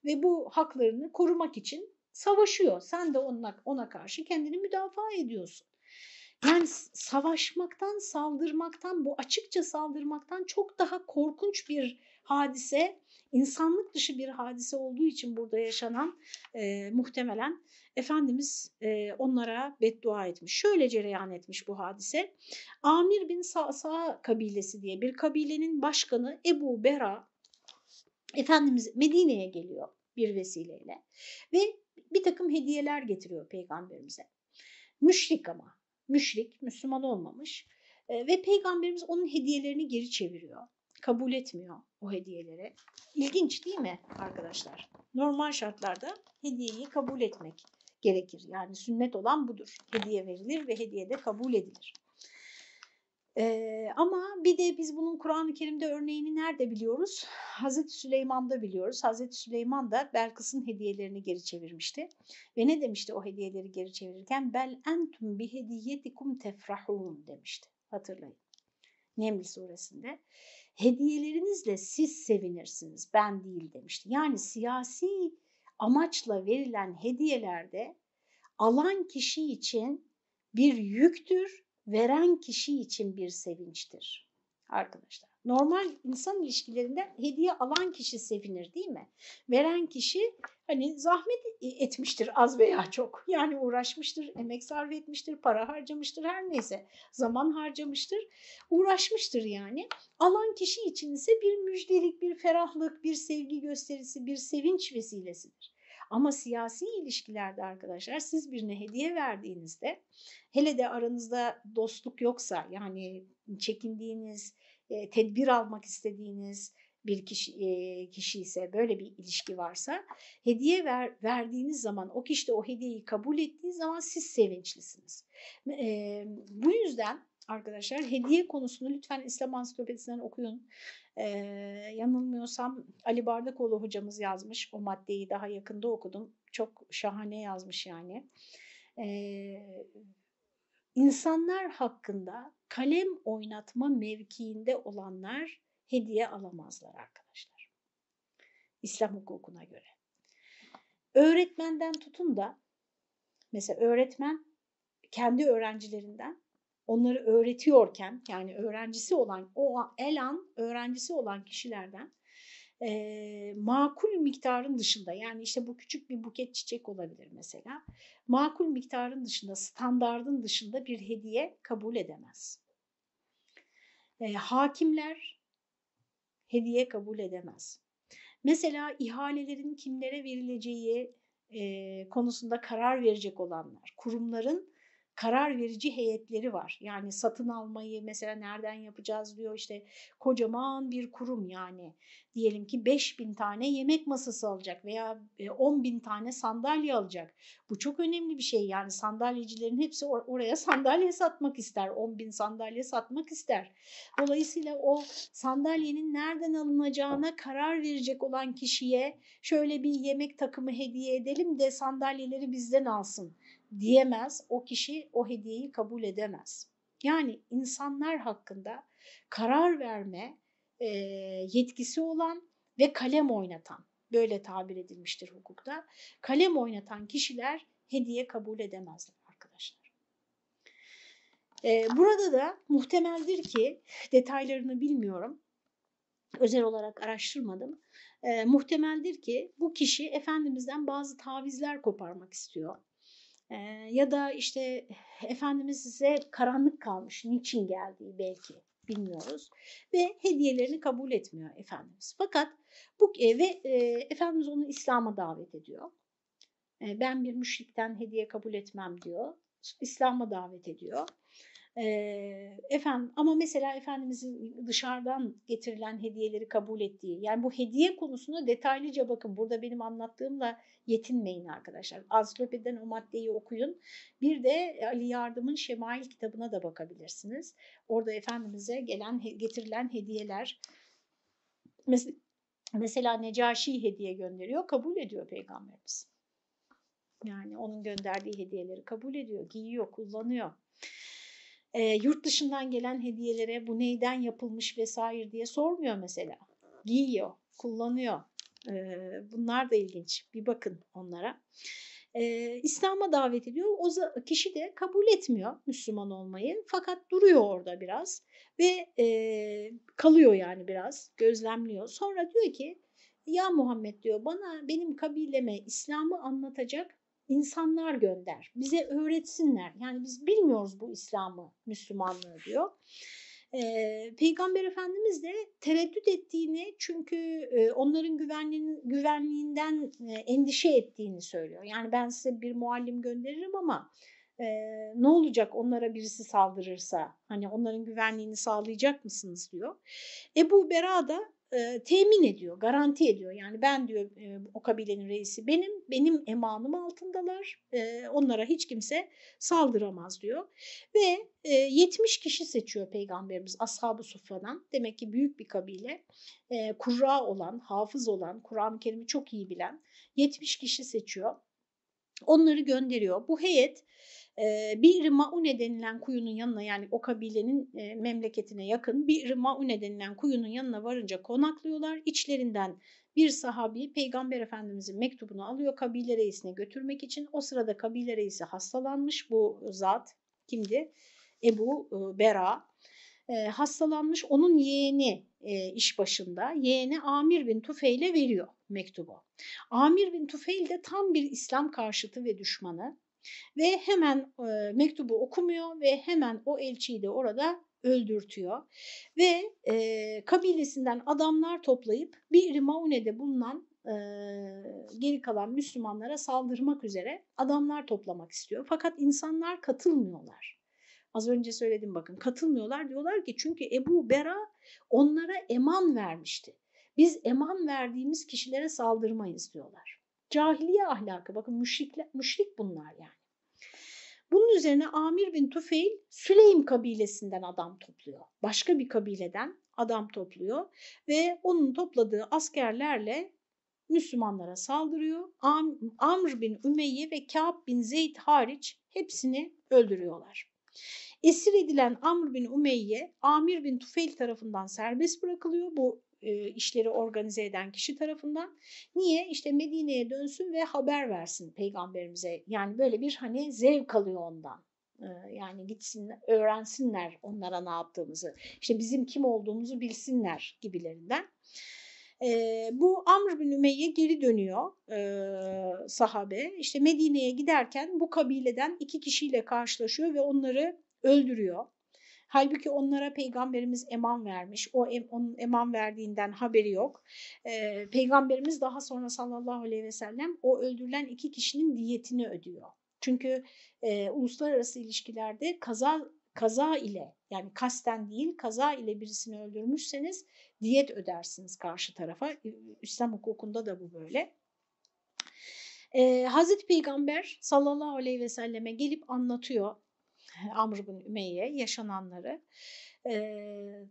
ve bu haklarını korumak için savaşıyor. Sen de ona, ona karşı kendini müdafaa ediyorsun. Yani savaşmaktan, saldırmaktan, bu açıkça saldırmaktan çok daha korkunç bir hadise, insanlık dışı bir hadise olduğu için burada yaşanan e, muhtemelen Efendimiz e, onlara beddua etmiş. Şöyle cereyan etmiş bu hadise. Amir bin Sa'sa kabilesi diye bir kabilenin başkanı Ebu Bera Efendimiz Medine'ye geliyor bir vesileyle ve bir takım hediyeler getiriyor peygamberimize. Müşrik ama müşrik, Müslüman olmamış e, ve peygamberimiz onun hediyelerini geri çeviriyor. Kabul etmiyor o hediyeleri. İlginç değil mi arkadaşlar? Normal şartlarda hediyeyi kabul etmek gerekir. Yani sünnet olan budur. Hediye verilir ve hediye de kabul edilir. Ee, ama bir de biz bunun Kur'an-ı Kerim'de örneğini nerede biliyoruz? Hazreti Süleyman'da biliyoruz. Hazreti Süleyman da Belkıs'ın hediyelerini geri çevirmişti. Ve ne demişti o hediyeleri geri çevirirken? Bel entum bi hediyetikum tefrahun demişti. Hatırlayın. Neml suresinde. Hediyelerinizle siz sevinirsiniz ben değil demişti. Yani siyasi amaçla verilen hediyelerde alan kişi için bir yüktür veren kişi için bir sevinçtir arkadaşlar. Normal insan ilişkilerinde hediye alan kişi sevinir değil mi? Veren kişi hani zahmet e, etmiştir az veya çok. Yani uğraşmıştır, emek sarf etmiştir, para harcamıştır her neyse. Zaman harcamıştır, uğraşmıştır yani. Alan kişi için ise bir müjdelik, bir ferahlık, bir sevgi gösterisi, bir sevinç vesilesidir. Ama siyasi ilişkilerde arkadaşlar siz birine hediye verdiğinizde hele de aranızda dostluk yoksa yani çekindiğiniz, e, tedbir almak istediğiniz bir kişi, e, kişi ise böyle bir ilişki varsa hediye ver, verdiğiniz zaman o kişi de o hediyeyi kabul ettiği zaman siz sevinçlisiniz. E, bu yüzden arkadaşlar. Hediye konusunu lütfen İslam Ansiklopedisinden okuyun. Ee, yanılmıyorsam Ali Bardakoğlu hocamız yazmış. O maddeyi daha yakında okudum. Çok şahane yazmış yani. Ee, insanlar hakkında kalem oynatma mevkiinde olanlar hediye alamazlar arkadaşlar. İslam hukukuna göre. Öğretmenden tutun da mesela öğretmen kendi öğrencilerinden onları öğretiyorken yani öğrencisi olan o elan öğrencisi olan kişilerden e, makul miktarın dışında yani işte bu küçük bir buket çiçek olabilir mesela makul miktarın dışında standardın dışında bir hediye kabul edemez. E, hakimler hediye kabul edemez. Mesela ihalelerin kimlere verileceği e, konusunda karar verecek olanlar, kurumların karar verici heyetleri var. Yani satın almayı mesela nereden yapacağız diyor işte kocaman bir kurum yani. Diyelim ki 5000 tane yemek masası alacak veya 10 e, bin tane sandalye alacak. Bu çok önemli bir şey yani sandalyecilerin hepsi or oraya sandalye satmak ister. 10 bin sandalye satmak ister. Dolayısıyla o sandalyenin nereden alınacağına karar verecek olan kişiye şöyle bir yemek takımı hediye edelim de sandalyeleri bizden alsın diyemez, o kişi o hediyeyi kabul edemez. Yani insanlar hakkında karar verme e, yetkisi olan ve kalem oynatan, böyle tabir edilmiştir hukukta, kalem oynatan kişiler hediye kabul edemezler arkadaşlar. E, burada da muhtemeldir ki, detaylarını bilmiyorum, özel olarak araştırmadım. E, muhtemeldir ki bu kişi Efendimiz'den bazı tavizler koparmak istiyor ya da işte Efendimiz size karanlık kalmış, niçin geldiği belki bilmiyoruz ve hediyelerini kabul etmiyor Efendimiz. Fakat bu ve e, Efendimiz onu İslam'a davet ediyor. E, ben bir müşrikten hediye kabul etmem diyor. İslam'a davet ediyor efendim ama mesela Efendimizin dışarıdan getirilen hediyeleri kabul ettiği yani bu hediye konusuna detaylıca bakın burada benim anlattığımla yetinmeyin arkadaşlar. Ansiklopediden o maddeyi okuyun. Bir de e, Ali Yardım'ın Şemail kitabına da bakabilirsiniz. Orada Efendimiz'e gelen getirilen hediyeler mesela, mesela Necaşi hediye gönderiyor kabul ediyor Peygamberimiz. Yani onun gönderdiği hediyeleri kabul ediyor, giyiyor, kullanıyor e, yurt dışından gelen hediyelere bu neyden yapılmış vesaire diye sormuyor mesela. Giyiyor, kullanıyor. E, bunlar da ilginç. Bir bakın onlara. E, İslam'a davet ediyor. O kişi de kabul etmiyor Müslüman olmayı. Fakat duruyor orada biraz ve e, kalıyor yani biraz gözlemliyor. Sonra diyor ki ya Muhammed diyor bana benim kabileme İslam'ı anlatacak insanlar gönder. Bize öğretsinler. Yani biz bilmiyoruz bu İslam'ı, Müslümanlığı diyor. Ee, Peygamber Efendimiz de tereddüt ettiğini çünkü e, onların güvenliğin, güvenliğinden e, endişe ettiğini söylüyor. Yani ben size bir muallim gönderirim ama e, ne olacak onlara birisi saldırırsa hani onların güvenliğini sağlayacak mısınız diyor. Ebu Bera da e, temin ediyor, garanti ediyor. Yani ben diyor e, o kabilenin reisi benim, benim emanım altındalar. E, onlara hiç kimse saldıramaz diyor. Ve e, 70 kişi seçiyor Peygamberimiz Ashab-ı Sufra'dan. Demek ki büyük bir kabile. E, kurra olan, hafız olan, Kur'an-ı Kerim'i çok iyi bilen 70 kişi seçiyor. Onları gönderiyor. Bu heyet bir Maune denilen kuyunun yanına yani o kabilenin memleketine yakın bir Maune denilen kuyunun yanına varınca konaklıyorlar. İçlerinden bir sahabi Peygamber Efendimizin mektubunu alıyor kabile reisine götürmek için. O sırada kabile reisi hastalanmış bu zat kimdi? Ebu Bera e, hastalanmış onun yeğeni e, iş başında yeğeni Amir bin Tufeyle veriyor mektubu. Amir bin Tufeil de tam bir İslam karşıtı ve düşmanı ve hemen e, mektubu okumuyor ve hemen o elçiyi de orada öldürtüyor ve e, kabilesinden adamlar toplayıp bir Maune'de bulunan e, geri kalan Müslümanlara saldırmak üzere adamlar toplamak istiyor. Fakat insanlar katılmıyorlar. Az önce söyledim bakın katılmıyorlar diyorlar ki çünkü Ebu Bera onlara eman vermişti. Biz eman verdiğimiz kişilere saldırmayız diyorlar. Cahiliye ahlakı. Bakın müşrikler, müşrik bunlar yani. Bunun üzerine Amir bin Tufeil Süleym kabilesinden adam topluyor. Başka bir kabileden adam topluyor ve onun topladığı askerlerle Müslümanlara saldırıyor. Am Amr bin Ümeyye ve Ka'b bin Zeyd hariç hepsini öldürüyorlar. Esir edilen Amr bin Umeyye, Amir bin Tufeil tarafından serbest bırakılıyor. Bu e, işleri organize eden kişi tarafından. Niye? İşte Medine'ye dönsün ve haber versin peygamberimize. Yani böyle bir hani zevk alıyor ondan. E, yani gitsin öğrensinler onlara ne yaptığımızı. İşte bizim kim olduğumuzu bilsinler gibilerinden. E, bu Amr bin Ümeyye geri dönüyor e, sahabe. İşte Medine'ye giderken bu kabileden iki kişiyle karşılaşıyor ve onları öldürüyor. Halbuki onlara peygamberimiz eman vermiş. O em, onun eman verdiğinden haberi yok. E, peygamberimiz daha sonra sallallahu aleyhi ve sellem o öldürülen iki kişinin diyetini ödüyor. Çünkü e, uluslararası ilişkilerde kaza kaza ile yani kasten değil kaza ile birisini öldürmüşseniz diyet ödersiniz karşı tarafa. İslam hukukunda da bu böyle. Ee, Hazreti Peygamber sallallahu aleyhi ve selleme gelip anlatıyor Amr bin Ümeyye yaşananları e,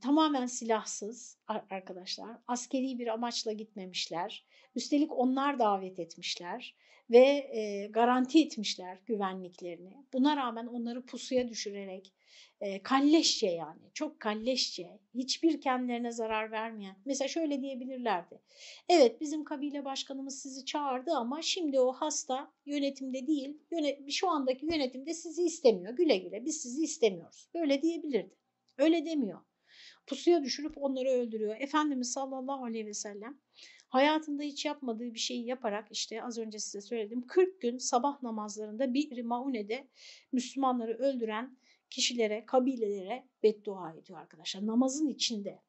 tamamen silahsız arkadaşlar. Askeri bir amaçla gitmemişler. Üstelik onlar davet etmişler ve e, garanti etmişler güvenliklerini. Buna rağmen onları pusuya düşürerek e, kalleşçe yani çok kalleşçe hiçbir kendilerine zarar vermeyen mesela şöyle diyebilirlerdi. Evet bizim kabile başkanımız sizi çağırdı ama şimdi o hasta yönetimde değil yönet şu andaki yönetimde sizi istemiyor güle güle biz sizi istemiyoruz böyle diyebilirdi. Öyle demiyor. Pusuya düşürüp onları öldürüyor. Efendimiz sallallahu aleyhi ve sellem hayatında hiç yapmadığı bir şeyi yaparak işte az önce size söyledim 40 gün sabah namazlarında bir Maune'de Müslümanları öldüren kişilere, kabilelere beddua ediyor arkadaşlar. Namazın içinde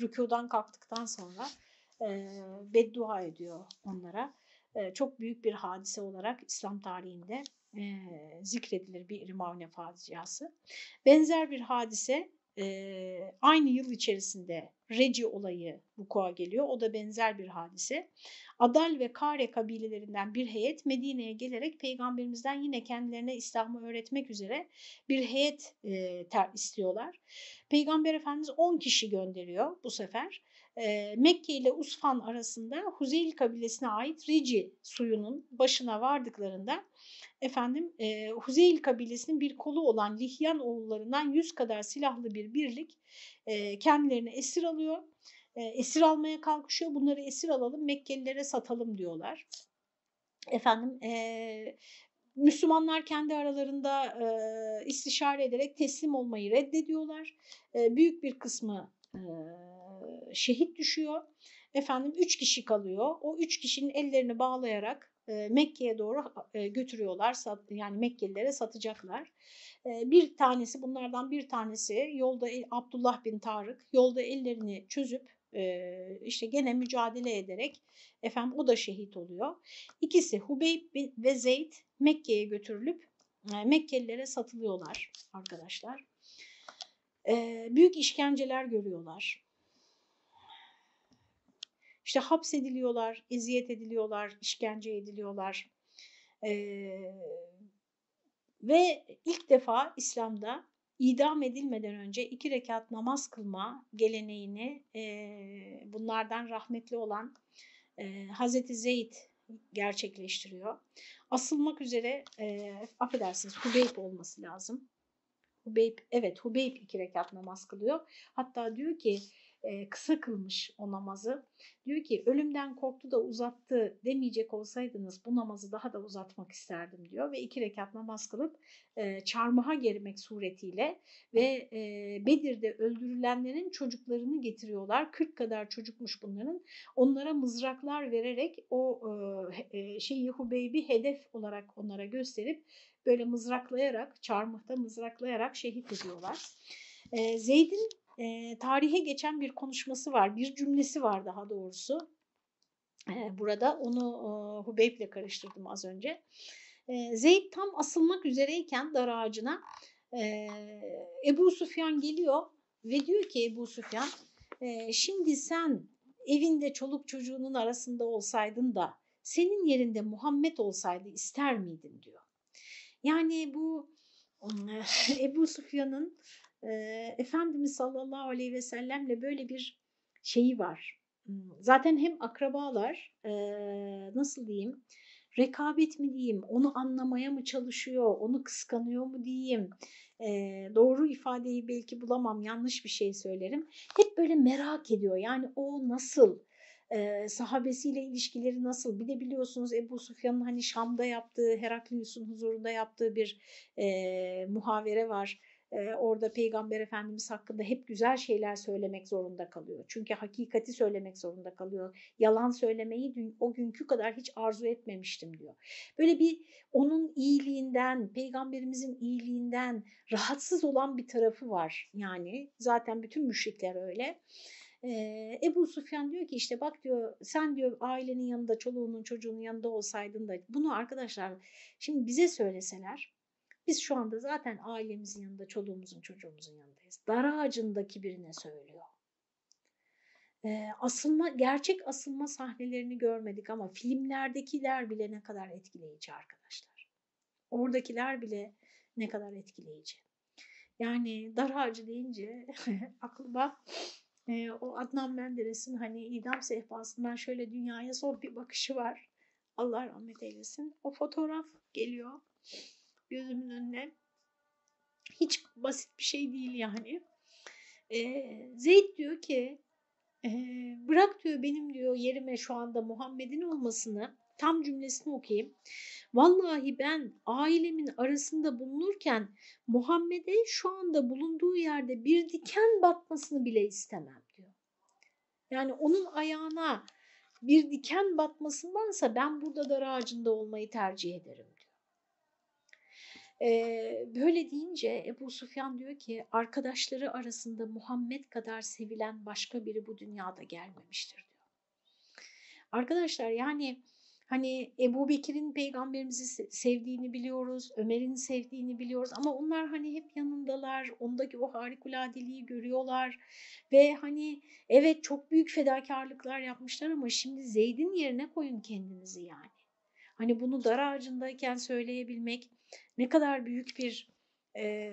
rükudan kalktıktan sonra e, beddua ediyor onlara. E, çok büyük bir hadise olarak İslam tarihinde e, zikredilir bir Mavne faziyası Benzer bir hadise e, aynı yıl içerisinde Reci olayı vuku'a geliyor. O da benzer bir hadise. Adal ve Kare kabilelerinden bir heyet Medine'ye gelerek peygamberimizden yine kendilerine İslam'ı öğretmek üzere bir heyet e, ter istiyorlar. Peygamber Efendimiz 10 kişi gönderiyor bu sefer. Mekke ile Usfan arasında Huzeyl kabilesine ait Reci suyunun başına vardıklarında efendim Huzeyl kabilesinin bir kolu olan Lihyan oğullarından yüz kadar silahlı bir birlik kendilerini esir alıyor. esir almaya kalkışıyor. Bunları esir alalım Mekkelilere satalım diyorlar. Efendim Müslümanlar kendi aralarında e, istişare ederek teslim olmayı reddediyorlar. E, büyük bir kısmı e, şehit düşüyor. Efendim üç kişi kalıyor. O üç kişinin ellerini bağlayarak e, Mekke'ye doğru e, götürüyorlar yani Mekkelilere satacaklar. E, bir tanesi bunlardan bir tanesi yolda Abdullah bin Tarık yolda ellerini çözüp işte gene mücadele ederek efendim o da şehit oluyor. İkisi Hubeyb ve Zeyd Mekke'ye götürülüp Mekkelilere satılıyorlar arkadaşlar. Büyük işkenceler görüyorlar. İşte hapsediliyorlar, eziyet ediliyorlar, işkence ediliyorlar. Ee, ve ilk defa İslam'da idam edilmeden önce iki rekat namaz kılma geleneğini e, bunlardan rahmetli olan e, Hazreti Zeyd gerçekleştiriyor. Asılmak üzere, e, affedersiniz Hubeyb olması lazım. Hubeyb, evet Hubeyb iki rekat namaz kılıyor. Hatta diyor ki e, kısa kılmış o namazı. Diyor ki ölümden korktu da uzattı demeyecek olsaydınız bu namazı daha da uzatmak isterdim diyor ve iki rekat namaz kılıp e, çarmıha gerimek suretiyle ve e, Bedir'de öldürülenlerin çocuklarını getiriyorlar. 40 kadar çocukmuş bunların. Onlara mızraklar vererek o e, e, şeyi Hubeybi hedef olarak onlara gösterip böyle mızraklayarak, çarmıhta mızraklayarak şehit ediyorlar. Zeyd'in e, tarihe geçen bir konuşması var, bir cümlesi var daha doğrusu. E, burada onu e, Hubeyb'le karıştırdım az önce. E, Zeyd tam asılmak üzereyken dar ağacına e, Ebu Sufyan geliyor ve diyor ki Ebu Sufyan e, şimdi sen evinde çoluk çocuğunun arasında olsaydın da senin yerinde Muhammed olsaydı ister miydin diyor. Yani bu Ebu Sufyan'ın Efendimiz sallallahu aleyhi ve sellemle böyle bir şeyi var. Hmm, zaten hem akrabalar e, nasıl diyeyim rekabet mi diyeyim onu anlamaya mı çalışıyor onu kıskanıyor mu diyeyim e, doğru ifadeyi belki bulamam yanlış bir şey söylerim. Hep böyle merak ediyor yani o nasıl e, sahabesiyle ilişkileri nasıl? Bir de biliyorsunuz Ebu Sufyan'ın hani Şam'da yaptığı, Heraklius'un huzurunda yaptığı bir e, muhavere var. Ee, orada Peygamber Efendimiz hakkında hep güzel şeyler söylemek zorunda kalıyor. Çünkü hakikati söylemek zorunda kalıyor. Yalan söylemeyi dün, o günkü kadar hiç arzu etmemiştim diyor. Böyle bir onun iyiliğinden, Peygamberimizin iyiliğinden rahatsız olan bir tarafı var. Yani zaten bütün müşrikler öyle. Ee, Ebu Sufyan diyor ki işte bak diyor sen diyor ailenin yanında çoluğunun çocuğunun yanında olsaydın da bunu arkadaşlar şimdi bize söyleseler biz şu anda zaten ailemizin yanında, çoluğumuzun, çocuğumuzun yanındayız. Dar ağacındaki birine söylüyor. E, asılma, gerçek asılma sahnelerini görmedik ama filmlerdekiler bile ne kadar etkileyici arkadaşlar. Oradakiler bile ne kadar etkileyici. Yani dar ağacı deyince aklıma e, o Adnan Menderes'in hani idam sehpasından şöyle dünyaya zor bir bakışı var. Allah rahmet eylesin. O fotoğraf geliyor gözümün önüne. Hiç basit bir şey değil yani. E, Zeyd diyor ki e, bırak diyor benim diyor yerime şu anda Muhammed'in olmasını tam cümlesini okuyayım. Vallahi ben ailemin arasında bulunurken Muhammed'e şu anda bulunduğu yerde bir diken batmasını bile istemem diyor. Yani onun ayağına bir diken batmasındansa ben burada dar ağacında olmayı tercih ederim böyle deyince Ebu Sufyan diyor ki arkadaşları arasında Muhammed kadar sevilen başka biri bu dünyada gelmemiştir diyor. Arkadaşlar yani hani Ebu Bekir'in peygamberimizi sevdiğini biliyoruz, Ömer'in sevdiğini biliyoruz ama onlar hani hep yanındalar, ondaki o harikuladeliği görüyorlar ve hani evet çok büyük fedakarlıklar yapmışlar ama şimdi Zeyd'in yerine koyun kendinizi yani. Hani bunu dar ağacındayken söyleyebilmek, ne kadar büyük bir e,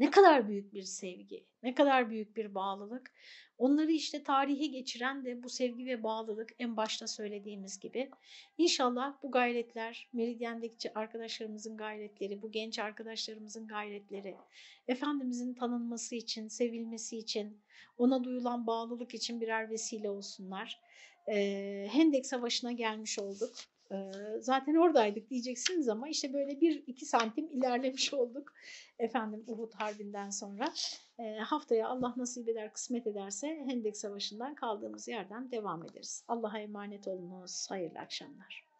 ne kadar büyük bir sevgi, ne kadar büyük bir bağlılık. Onları işte tarihe geçiren de bu sevgi ve bağlılık en başta söylediğimiz gibi. İnşallah bu gayretler, Meridyen'deki arkadaşlarımızın gayretleri, bu genç arkadaşlarımızın gayretleri, Efendimizin tanınması için, sevilmesi için, ona duyulan bağlılık için birer vesile olsunlar. Hendek Savaşı'na gelmiş olduk zaten oradaydık diyeceksiniz ama işte böyle bir iki santim ilerlemiş olduk efendim Uhud Harbi'nden sonra. haftaya Allah nasip eder kısmet ederse Hendek Savaşı'ndan kaldığımız yerden devam ederiz. Allah'a emanet olunuz. Hayırlı akşamlar.